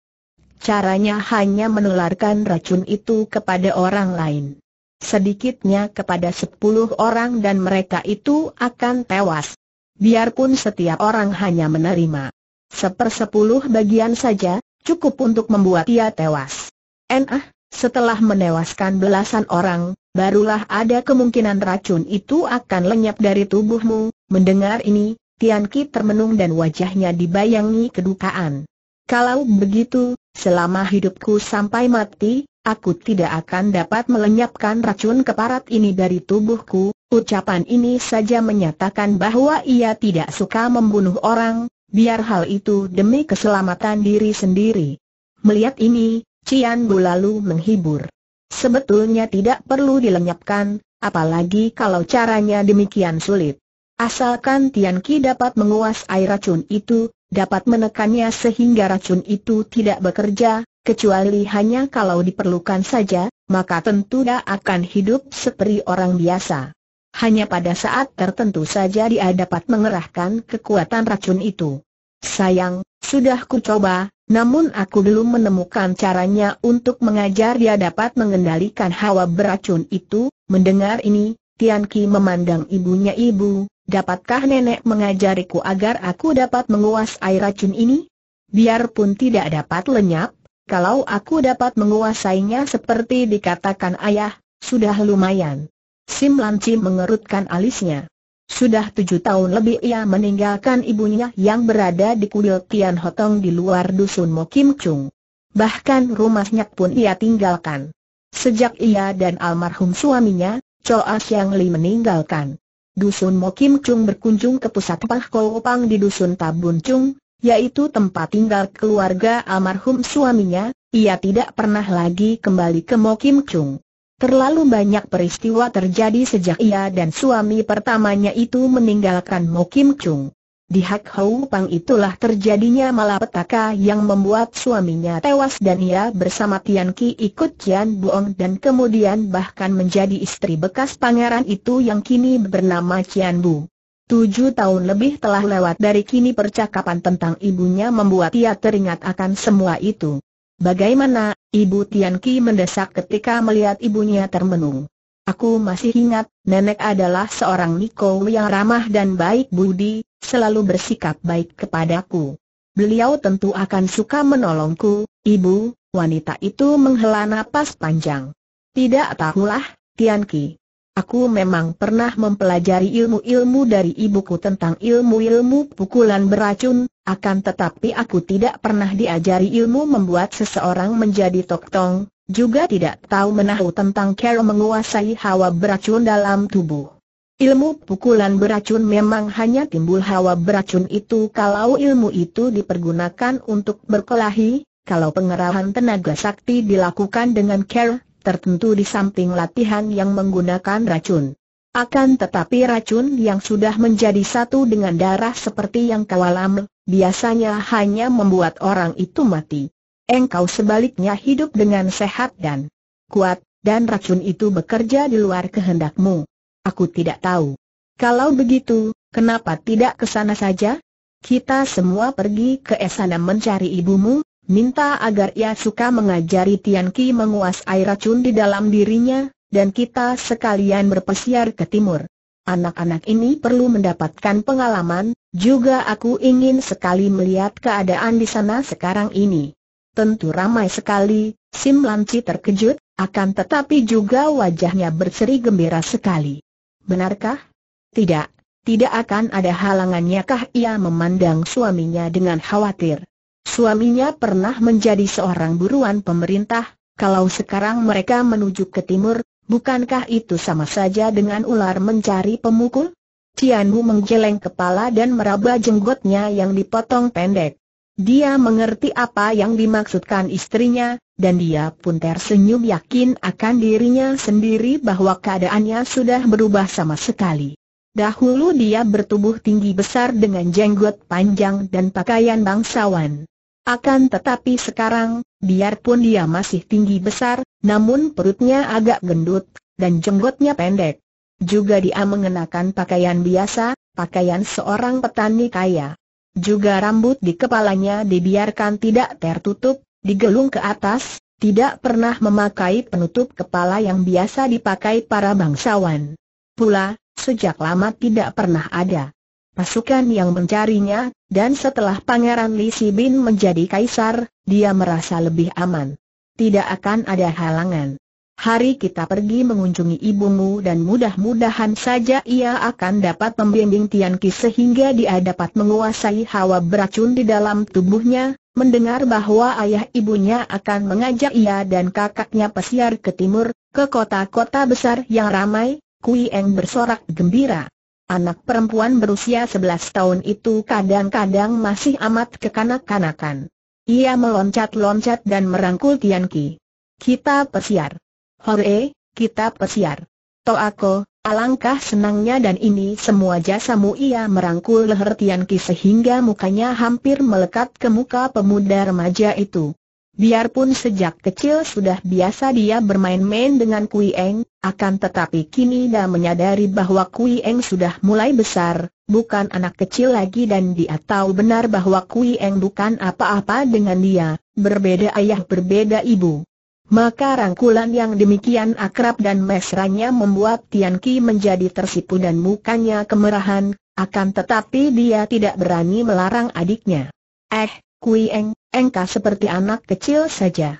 Caranya hanya menularkan racun itu kepada orang lain sedikitnya kepada sepuluh orang dan mereka itu akan tewas. Biarpun setiap orang hanya menerima sepersepuluh bagian saja, cukup untuk membuat ia tewas. Enah, setelah menewaskan belasan orang, barulah ada kemungkinan racun itu akan lenyap dari tubuhmu. Mendengar ini, Tian Ki termenung dan wajahnya dibayangi kedukaan. Kalau begitu, selama hidupku sampai mati, aku tidak akan dapat melenyapkan racun keparat ini dari tubuhku. Ucapan ini saja menyatakan bahwa ia tidak suka membunuh orang, biar hal itu demi keselamatan diri sendiri. Melihat ini, Cian Bu lalu menghibur. Sebetulnya tidak perlu dilenyapkan, apalagi kalau caranya demikian sulit. Asalkan Tian Ki dapat menguasai racun itu, dapat menekannya sehingga racun itu tidak bekerja, kecuali hanya kalau diperlukan saja, maka tentu dia akan hidup seperti orang biasa. Hanya pada saat tertentu saja dia dapat mengerahkan kekuatan racun itu. Sayang, sudah ku coba, namun aku belum menemukan caranya untuk mengajar dia dapat mengendalikan hawa beracun itu. Mendengar ini, Tian Ki memandang ibunya ibu, dapatkah nenek mengajariku agar aku dapat menguasai racun ini? Biarpun tidak dapat lenyap, kalau aku dapat menguasainya seperti dikatakan ayah, sudah lumayan. Sim Lanci mengerutkan alisnya. Sudah tujuh tahun lebih ia meninggalkan ibunya yang berada di kuil Tian Hotong di luar dusun Mokim Chung. Bahkan rumahnya pun ia tinggalkan. Sejak ia dan almarhum suaminya, Choa Siang Li meninggalkan. Dusun Mokim Chung berkunjung ke pusat Pah pang di dusun Tabun Chung, yaitu tempat tinggal keluarga almarhum suaminya, ia tidak pernah lagi kembali ke Mokim Chung. Terlalu banyak peristiwa terjadi sejak ia dan suami pertamanya itu meninggalkan Mokim Chung. Di Hak Hou Pang itulah terjadinya malapetaka yang membuat suaminya tewas dan ia bersama Tian Ki ikut Tian Buong dan kemudian bahkan menjadi istri bekas pangeran itu yang kini bernama Tian Bu. Tujuh tahun lebih telah lewat dari kini percakapan tentang ibunya membuat ia teringat akan semua itu. Bagaimana, ibu Tianqi mendesak ketika melihat ibunya termenung. Aku masih ingat, nenek adalah seorang Niko yang ramah dan baik budi, selalu bersikap baik kepadaku. Beliau tentu akan suka menolongku, ibu, wanita itu menghela napas panjang. Tidak tahulah, Tianqi. Aku memang pernah mempelajari ilmu-ilmu dari ibuku tentang ilmu-ilmu pukulan beracun, akan tetapi aku tidak pernah diajari ilmu membuat seseorang menjadi toktong, juga tidak tahu menahu tentang cara menguasai hawa beracun dalam tubuh. Ilmu pukulan beracun memang hanya timbul hawa beracun itu kalau ilmu itu dipergunakan untuk berkelahi, kalau pengerahan tenaga sakti dilakukan dengan care, tertentu di samping latihan yang menggunakan racun. Akan tetapi racun yang sudah menjadi satu dengan darah seperti yang kau alam, biasanya hanya membuat orang itu mati. Engkau sebaliknya hidup dengan sehat dan kuat, dan racun itu bekerja di luar kehendakmu. Aku tidak tahu. Kalau begitu, kenapa tidak ke sana saja? Kita semua pergi ke sana mencari ibumu, Minta agar ia suka mengajari Tian Ki menguasai racun di dalam dirinya, dan kita sekalian berpesiar ke timur. Anak-anak ini perlu mendapatkan pengalaman, juga aku ingin sekali melihat keadaan di sana sekarang ini. Tentu ramai sekali, Sim Lanci terkejut, akan tetapi juga wajahnya berseri gembira sekali. Benarkah? Tidak, tidak akan ada halangannya kah ia memandang suaminya dengan khawatir. Suaminya pernah menjadi seorang buruan pemerintah, kalau sekarang mereka menuju ke timur, bukankah itu sama saja dengan ular mencari pemukul? Tian Hu menggeleng kepala dan meraba jenggotnya yang dipotong pendek. Dia mengerti apa yang dimaksudkan istrinya, dan dia pun tersenyum yakin akan dirinya sendiri bahwa keadaannya sudah berubah sama sekali. Dahulu dia bertubuh tinggi besar dengan jenggot panjang dan pakaian bangsawan. Akan tetapi sekarang, biarpun dia masih tinggi besar, namun perutnya agak gendut, dan jenggotnya pendek. Juga dia mengenakan pakaian biasa, pakaian seorang petani kaya. Juga rambut di kepalanya dibiarkan tidak tertutup, digelung ke atas, tidak pernah memakai penutup kepala yang biasa dipakai para bangsawan. Pula, sejak lama tidak pernah ada pasukan yang mencarinya dan setelah Pangeran Li Sibin menjadi kaisar, dia merasa lebih aman. Tidak akan ada halangan. Hari kita pergi mengunjungi ibumu dan mudah-mudahan saja ia akan dapat membimbing Tian Ki sehingga dia dapat menguasai hawa beracun di dalam tubuhnya, mendengar bahwa ayah ibunya akan mengajak ia dan kakaknya pesiar ke timur, ke kota-kota besar yang ramai, Kui Eng bersorak gembira. Anak perempuan berusia 11 tahun itu kadang-kadang masih amat kekanak-kanakan. Ia meloncat-loncat dan merangkul Tian Ki. Kita pesiar. Hore, kita pesiar. Toako, alangkah senangnya dan ini semua jasamu ia merangkul leher Tian Ki sehingga mukanya hampir melekat ke muka pemuda remaja itu. Biarpun sejak kecil sudah biasa dia bermain-main dengan Kui Eng, akan tetapi kini dia menyadari bahwa Kui Eng sudah mulai besar, bukan anak kecil lagi dan dia tahu benar bahwa Kui Eng bukan apa-apa dengan dia, berbeda ayah berbeda ibu. Maka rangkulan yang demikian akrab dan mesranya membuat Tian Ki menjadi tersipu dan mukanya kemerahan, akan tetapi dia tidak berani melarang adiknya. Eh, Kui Eng, engka seperti anak kecil saja.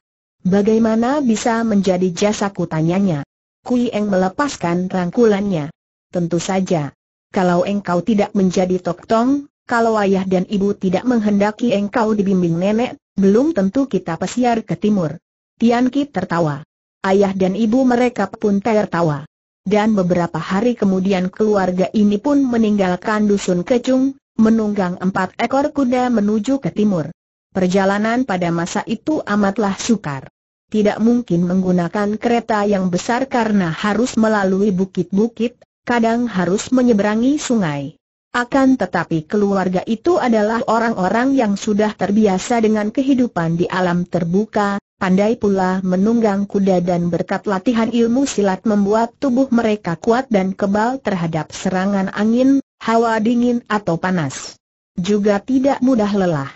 Bagaimana bisa menjadi jasaku tanyanya? Kui Eng melepaskan rangkulannya. Tentu saja. Kalau engkau tidak menjadi tok tong, kalau ayah dan ibu tidak menghendaki engkau dibimbing nenek, belum tentu kita pesiar ke timur. Tian Ki tertawa. Ayah dan ibu mereka pun tertawa. Dan beberapa hari kemudian keluarga ini pun meninggalkan dusun Kecung, menunggang empat ekor kuda menuju ke timur. Perjalanan pada masa itu amatlah sukar. Tidak mungkin menggunakan kereta yang besar karena harus melalui bukit-bukit, kadang harus menyeberangi sungai. Akan tetapi keluarga itu adalah orang-orang yang sudah terbiasa dengan kehidupan di alam terbuka, pandai pula menunggang kuda dan berkat latihan ilmu silat membuat tubuh mereka kuat dan kebal terhadap serangan angin, hawa dingin atau panas. Juga tidak mudah lelah.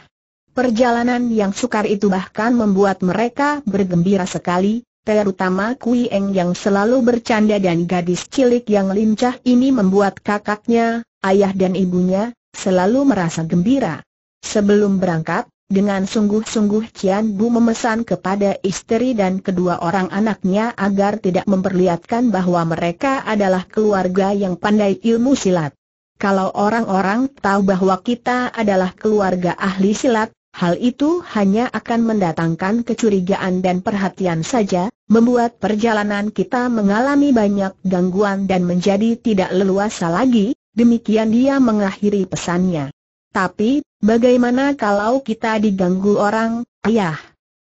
Perjalanan yang sukar itu bahkan membuat mereka bergembira sekali, terutama Kui Eng yang selalu bercanda dan gadis cilik yang lincah ini membuat kakaknya, ayah dan ibunya, selalu merasa gembira. Sebelum berangkat, dengan sungguh-sungguh Cian Bu memesan kepada istri dan kedua orang anaknya agar tidak memperlihatkan bahwa mereka adalah keluarga yang pandai ilmu silat. Kalau orang-orang tahu bahwa kita adalah keluarga ahli silat, hal itu hanya akan mendatangkan kecurigaan dan perhatian saja, membuat perjalanan kita mengalami banyak gangguan dan menjadi tidak leluasa lagi, demikian dia mengakhiri pesannya. Tapi, bagaimana kalau kita diganggu orang, ayah?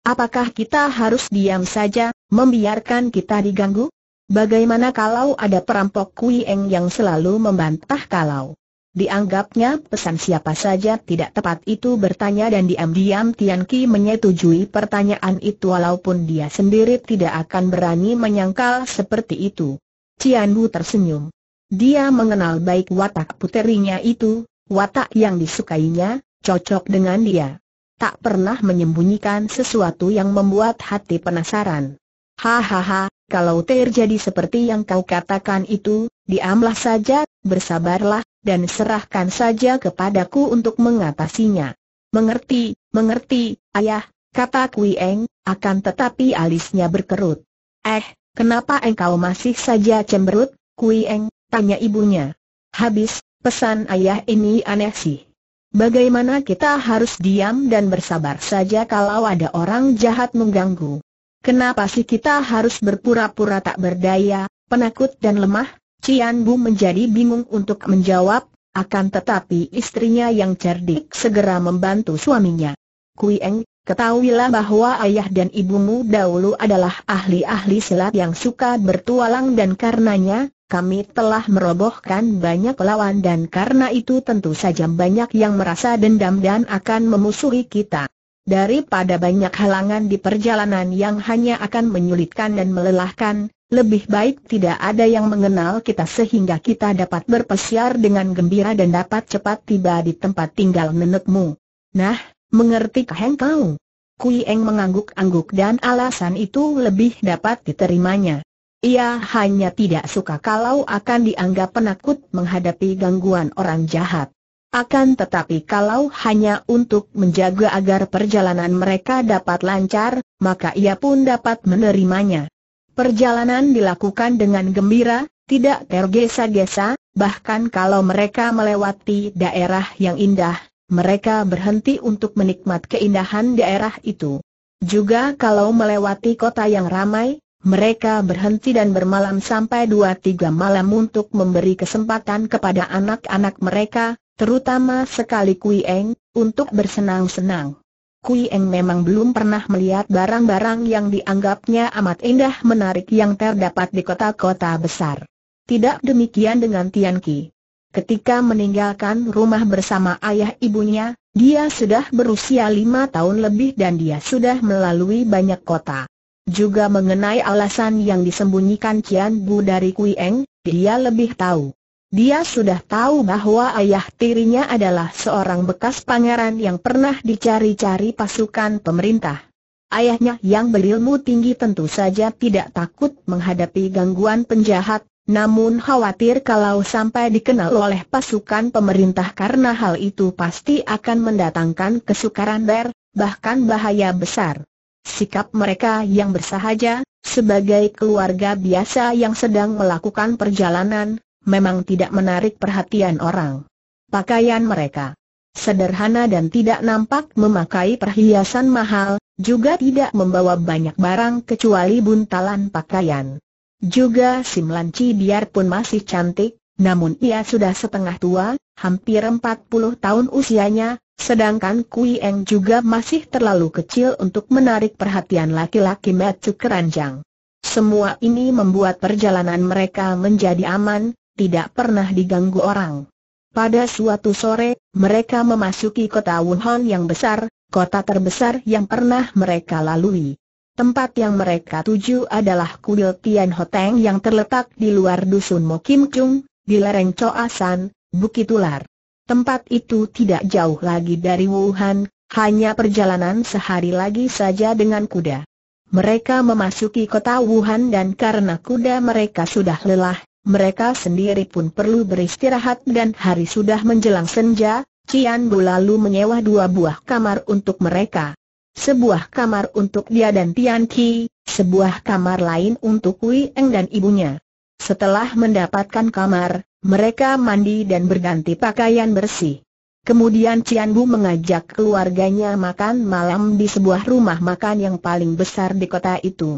Apakah kita harus diam saja, membiarkan kita diganggu? Bagaimana kalau ada perampok Kui Eng yang selalu membantah kalau? Dianggapnya pesan siapa saja tidak tepat itu bertanya dan diam-diam Tian Ki menyetujui pertanyaan itu walaupun dia sendiri tidak akan berani menyangkal seperti itu. Tian Wu tersenyum. Dia mengenal baik watak puterinya itu, watak yang disukainya, cocok dengan dia. Tak pernah menyembunyikan sesuatu yang membuat hati penasaran. Hahaha, kalau terjadi seperti yang kau katakan itu, diamlah saja, bersabarlah, dan serahkan saja kepadaku untuk mengatasinya. Mengerti, mengerti, ayah, kata Kui Eng, akan tetapi alisnya berkerut. Eh, kenapa engkau masih saja cemberut, Kui Eng, tanya ibunya. Habis, pesan ayah ini aneh sih. Bagaimana kita harus diam dan bersabar saja kalau ada orang jahat mengganggu? Kenapa sih kita harus berpura-pura tak berdaya, penakut dan lemah? Cian Bu menjadi bingung untuk menjawab, akan tetapi istrinya yang cerdik segera membantu suaminya. Kui Eng, ketahuilah bahwa ayah dan ibumu dahulu adalah ahli-ahli silat yang suka bertualang dan karenanya, kami telah merobohkan banyak lawan dan karena itu tentu saja banyak yang merasa dendam dan akan memusuhi kita daripada banyak halangan di perjalanan yang hanya akan menyulitkan dan melelahkan, lebih baik tidak ada yang mengenal kita sehingga kita dapat berpesiar dengan gembira dan dapat cepat tiba di tempat tinggal nenekmu. Nah, mengertikah engkau? Kui Eng mengangguk-angguk dan alasan itu lebih dapat diterimanya. Ia hanya tidak suka kalau akan dianggap penakut menghadapi gangguan orang jahat. Akan tetapi kalau hanya untuk menjaga agar perjalanan mereka dapat lancar, maka ia pun dapat menerimanya. Perjalanan dilakukan dengan gembira, tidak tergesa-gesa, bahkan kalau mereka melewati daerah yang indah, mereka berhenti untuk menikmati keindahan daerah itu. Juga kalau melewati kota yang ramai, mereka berhenti dan bermalam sampai dua tiga malam untuk memberi kesempatan kepada anak-anak mereka, terutama sekali Kui Eng, untuk bersenang-senang. Kui Eng memang belum pernah melihat barang-barang yang dianggapnya amat indah menarik yang terdapat di kota-kota besar. Tidak demikian dengan Tian Ki. Ketika meninggalkan rumah bersama ayah ibunya, dia sudah berusia lima tahun lebih dan dia sudah melalui banyak kota. Juga mengenai alasan yang disembunyikan Cian Bu dari Kui Eng, dia lebih tahu. Dia sudah tahu bahwa ayah tirinya adalah seorang bekas pangeran yang pernah dicari-cari pasukan pemerintah. Ayahnya yang berilmu tinggi tentu saja tidak takut menghadapi gangguan penjahat, namun khawatir kalau sampai dikenal oleh pasukan pemerintah karena hal itu pasti akan mendatangkan kesukaran ber, bahkan bahaya besar. Sikap mereka yang bersahaja, sebagai keluarga biasa yang sedang melakukan perjalanan, memang tidak menarik perhatian orang. Pakaian mereka sederhana dan tidak nampak memakai perhiasan mahal, juga tidak membawa banyak barang kecuali buntalan pakaian. Juga Sim Lanci biarpun masih cantik, namun ia sudah setengah tua, hampir 40 tahun usianya, sedangkan Kui Eng juga masih terlalu kecil untuk menarik perhatian laki-laki Matsu Keranjang. Semua ini membuat perjalanan mereka menjadi aman, tidak pernah diganggu orang. Pada suatu sore, mereka memasuki kota Wuhan yang besar, kota terbesar yang pernah mereka lalui. Tempat yang mereka tuju adalah kuil Tian Hoteng yang terletak di luar dusun Mokim Chung, di lereng Choasan, Bukit Ular. Tempat itu tidak jauh lagi dari Wuhan, hanya perjalanan sehari lagi saja dengan kuda. Mereka memasuki kota Wuhan dan karena kuda mereka sudah lelah, mereka sendiri pun perlu beristirahat dan hari sudah menjelang senja, Cian Bu lalu menyewa dua buah kamar untuk mereka. Sebuah kamar untuk dia dan Tian Ki, sebuah kamar lain untuk Wei Eng dan ibunya. Setelah mendapatkan kamar, mereka mandi dan berganti pakaian bersih. Kemudian Cian Bu mengajak keluarganya makan malam di sebuah rumah makan yang paling besar di kota itu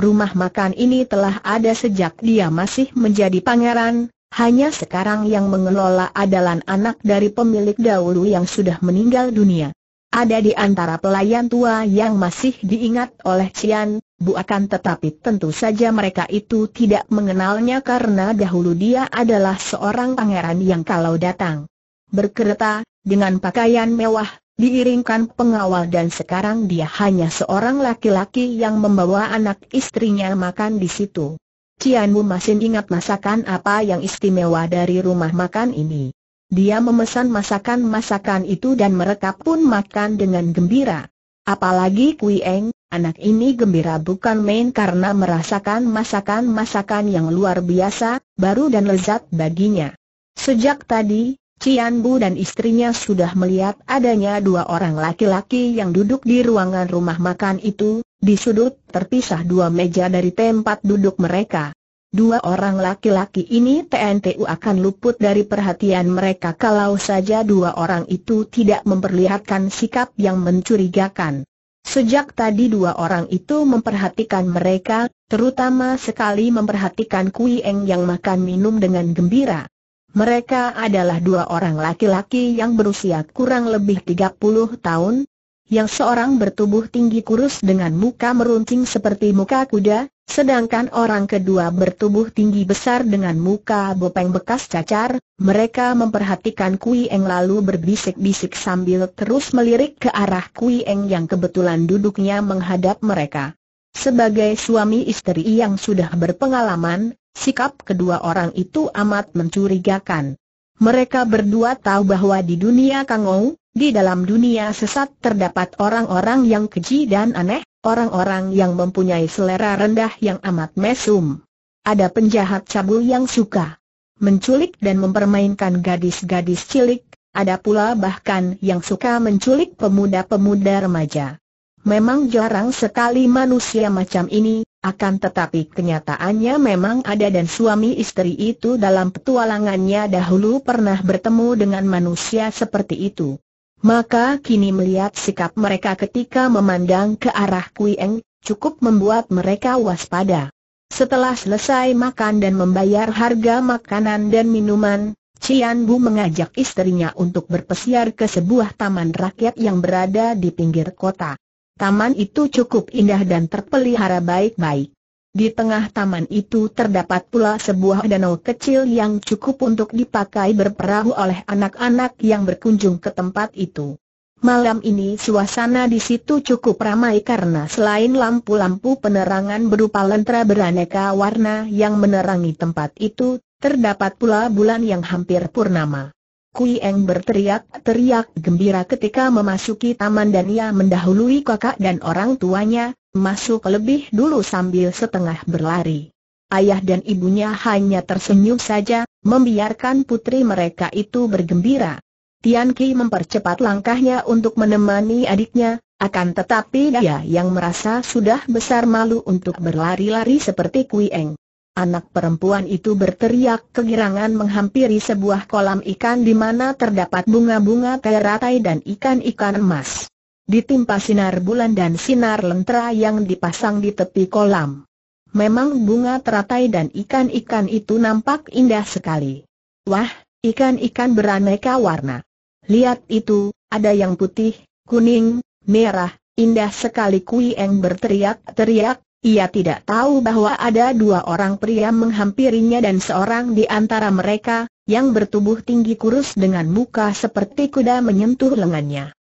rumah makan ini telah ada sejak dia masih menjadi pangeran, hanya sekarang yang mengelola adalah anak dari pemilik dahulu yang sudah meninggal dunia. Ada di antara pelayan tua yang masih diingat oleh Cian, Bu akan tetapi tentu saja mereka itu tidak mengenalnya karena dahulu dia adalah seorang pangeran yang kalau datang berkereta, dengan pakaian mewah, diiringkan pengawal dan sekarang dia hanya seorang laki-laki yang membawa anak istrinya makan di situ. Cianmu masih ingat masakan apa yang istimewa dari rumah makan ini. Dia memesan masakan-masakan itu dan mereka pun makan dengan gembira. Apalagi Kui Eng, anak ini gembira bukan main karena merasakan masakan-masakan yang luar biasa, baru dan lezat baginya. Sejak tadi, Cian Bu dan istrinya sudah melihat adanya dua orang laki-laki yang duduk di ruangan rumah makan itu, di sudut terpisah dua meja dari tempat duduk mereka. Dua orang laki-laki ini TNTU akan luput dari perhatian mereka kalau saja dua orang itu tidak memperlihatkan sikap yang mencurigakan. Sejak tadi dua orang itu memperhatikan mereka, terutama sekali memperhatikan Kui Eng yang makan minum dengan gembira. Mereka adalah dua orang laki-laki yang berusia kurang lebih 30 tahun, yang seorang bertubuh tinggi kurus dengan muka meruncing seperti muka kuda, sedangkan orang kedua bertubuh tinggi besar dengan muka bopeng bekas cacar, mereka memperhatikan Kui Eng lalu berbisik-bisik sambil terus melirik ke arah Kui Eng yang kebetulan duduknya menghadap mereka. Sebagai suami istri yang sudah berpengalaman, sikap kedua orang itu amat mencurigakan. Mereka berdua tahu bahwa di dunia Kangou, di dalam dunia sesat terdapat orang-orang yang keji dan aneh, orang-orang yang mempunyai selera rendah yang amat mesum. Ada penjahat cabul yang suka menculik dan mempermainkan gadis-gadis cilik, ada pula bahkan yang suka menculik pemuda-pemuda remaja. Memang jarang sekali manusia macam ini, akan tetapi kenyataannya memang ada dan suami istri itu dalam petualangannya dahulu pernah bertemu dengan manusia seperti itu. Maka kini melihat sikap mereka ketika memandang ke arah Kuieng, cukup membuat mereka waspada. Setelah selesai makan dan membayar harga makanan dan minuman, Cian Bu mengajak istrinya untuk berpesiar ke sebuah taman rakyat yang berada di pinggir kota. Taman itu cukup indah dan terpelihara baik-baik. Di tengah taman itu terdapat pula sebuah danau kecil yang cukup untuk dipakai berperahu oleh anak-anak yang berkunjung ke tempat itu. Malam ini suasana di situ cukup ramai karena selain lampu-lampu penerangan berupa lentera beraneka warna yang menerangi tempat itu, terdapat pula bulan yang hampir purnama. Kui Eng berteriak-teriak gembira ketika memasuki taman dan ia mendahului kakak dan orang tuanya, masuk lebih dulu sambil setengah berlari. Ayah dan ibunya hanya tersenyum saja, membiarkan putri mereka itu bergembira. Tian Ki mempercepat langkahnya untuk menemani adiknya, akan tetapi dia yang merasa sudah besar malu untuk berlari-lari seperti Kui Eng. Anak perempuan itu berteriak kegirangan menghampiri sebuah kolam ikan di mana terdapat bunga-bunga teratai dan ikan-ikan emas. Ditimpa sinar bulan dan sinar lentera yang dipasang di tepi kolam. Memang bunga teratai dan ikan-ikan itu nampak indah sekali. Wah, ikan-ikan beraneka warna. Lihat itu, ada yang putih, kuning, merah, indah sekali Kui Eng berteriak-teriak, ia tidak tahu bahwa ada dua orang pria menghampirinya dan seorang di antara mereka, yang bertubuh tinggi kurus dengan muka seperti kuda menyentuh lengannya.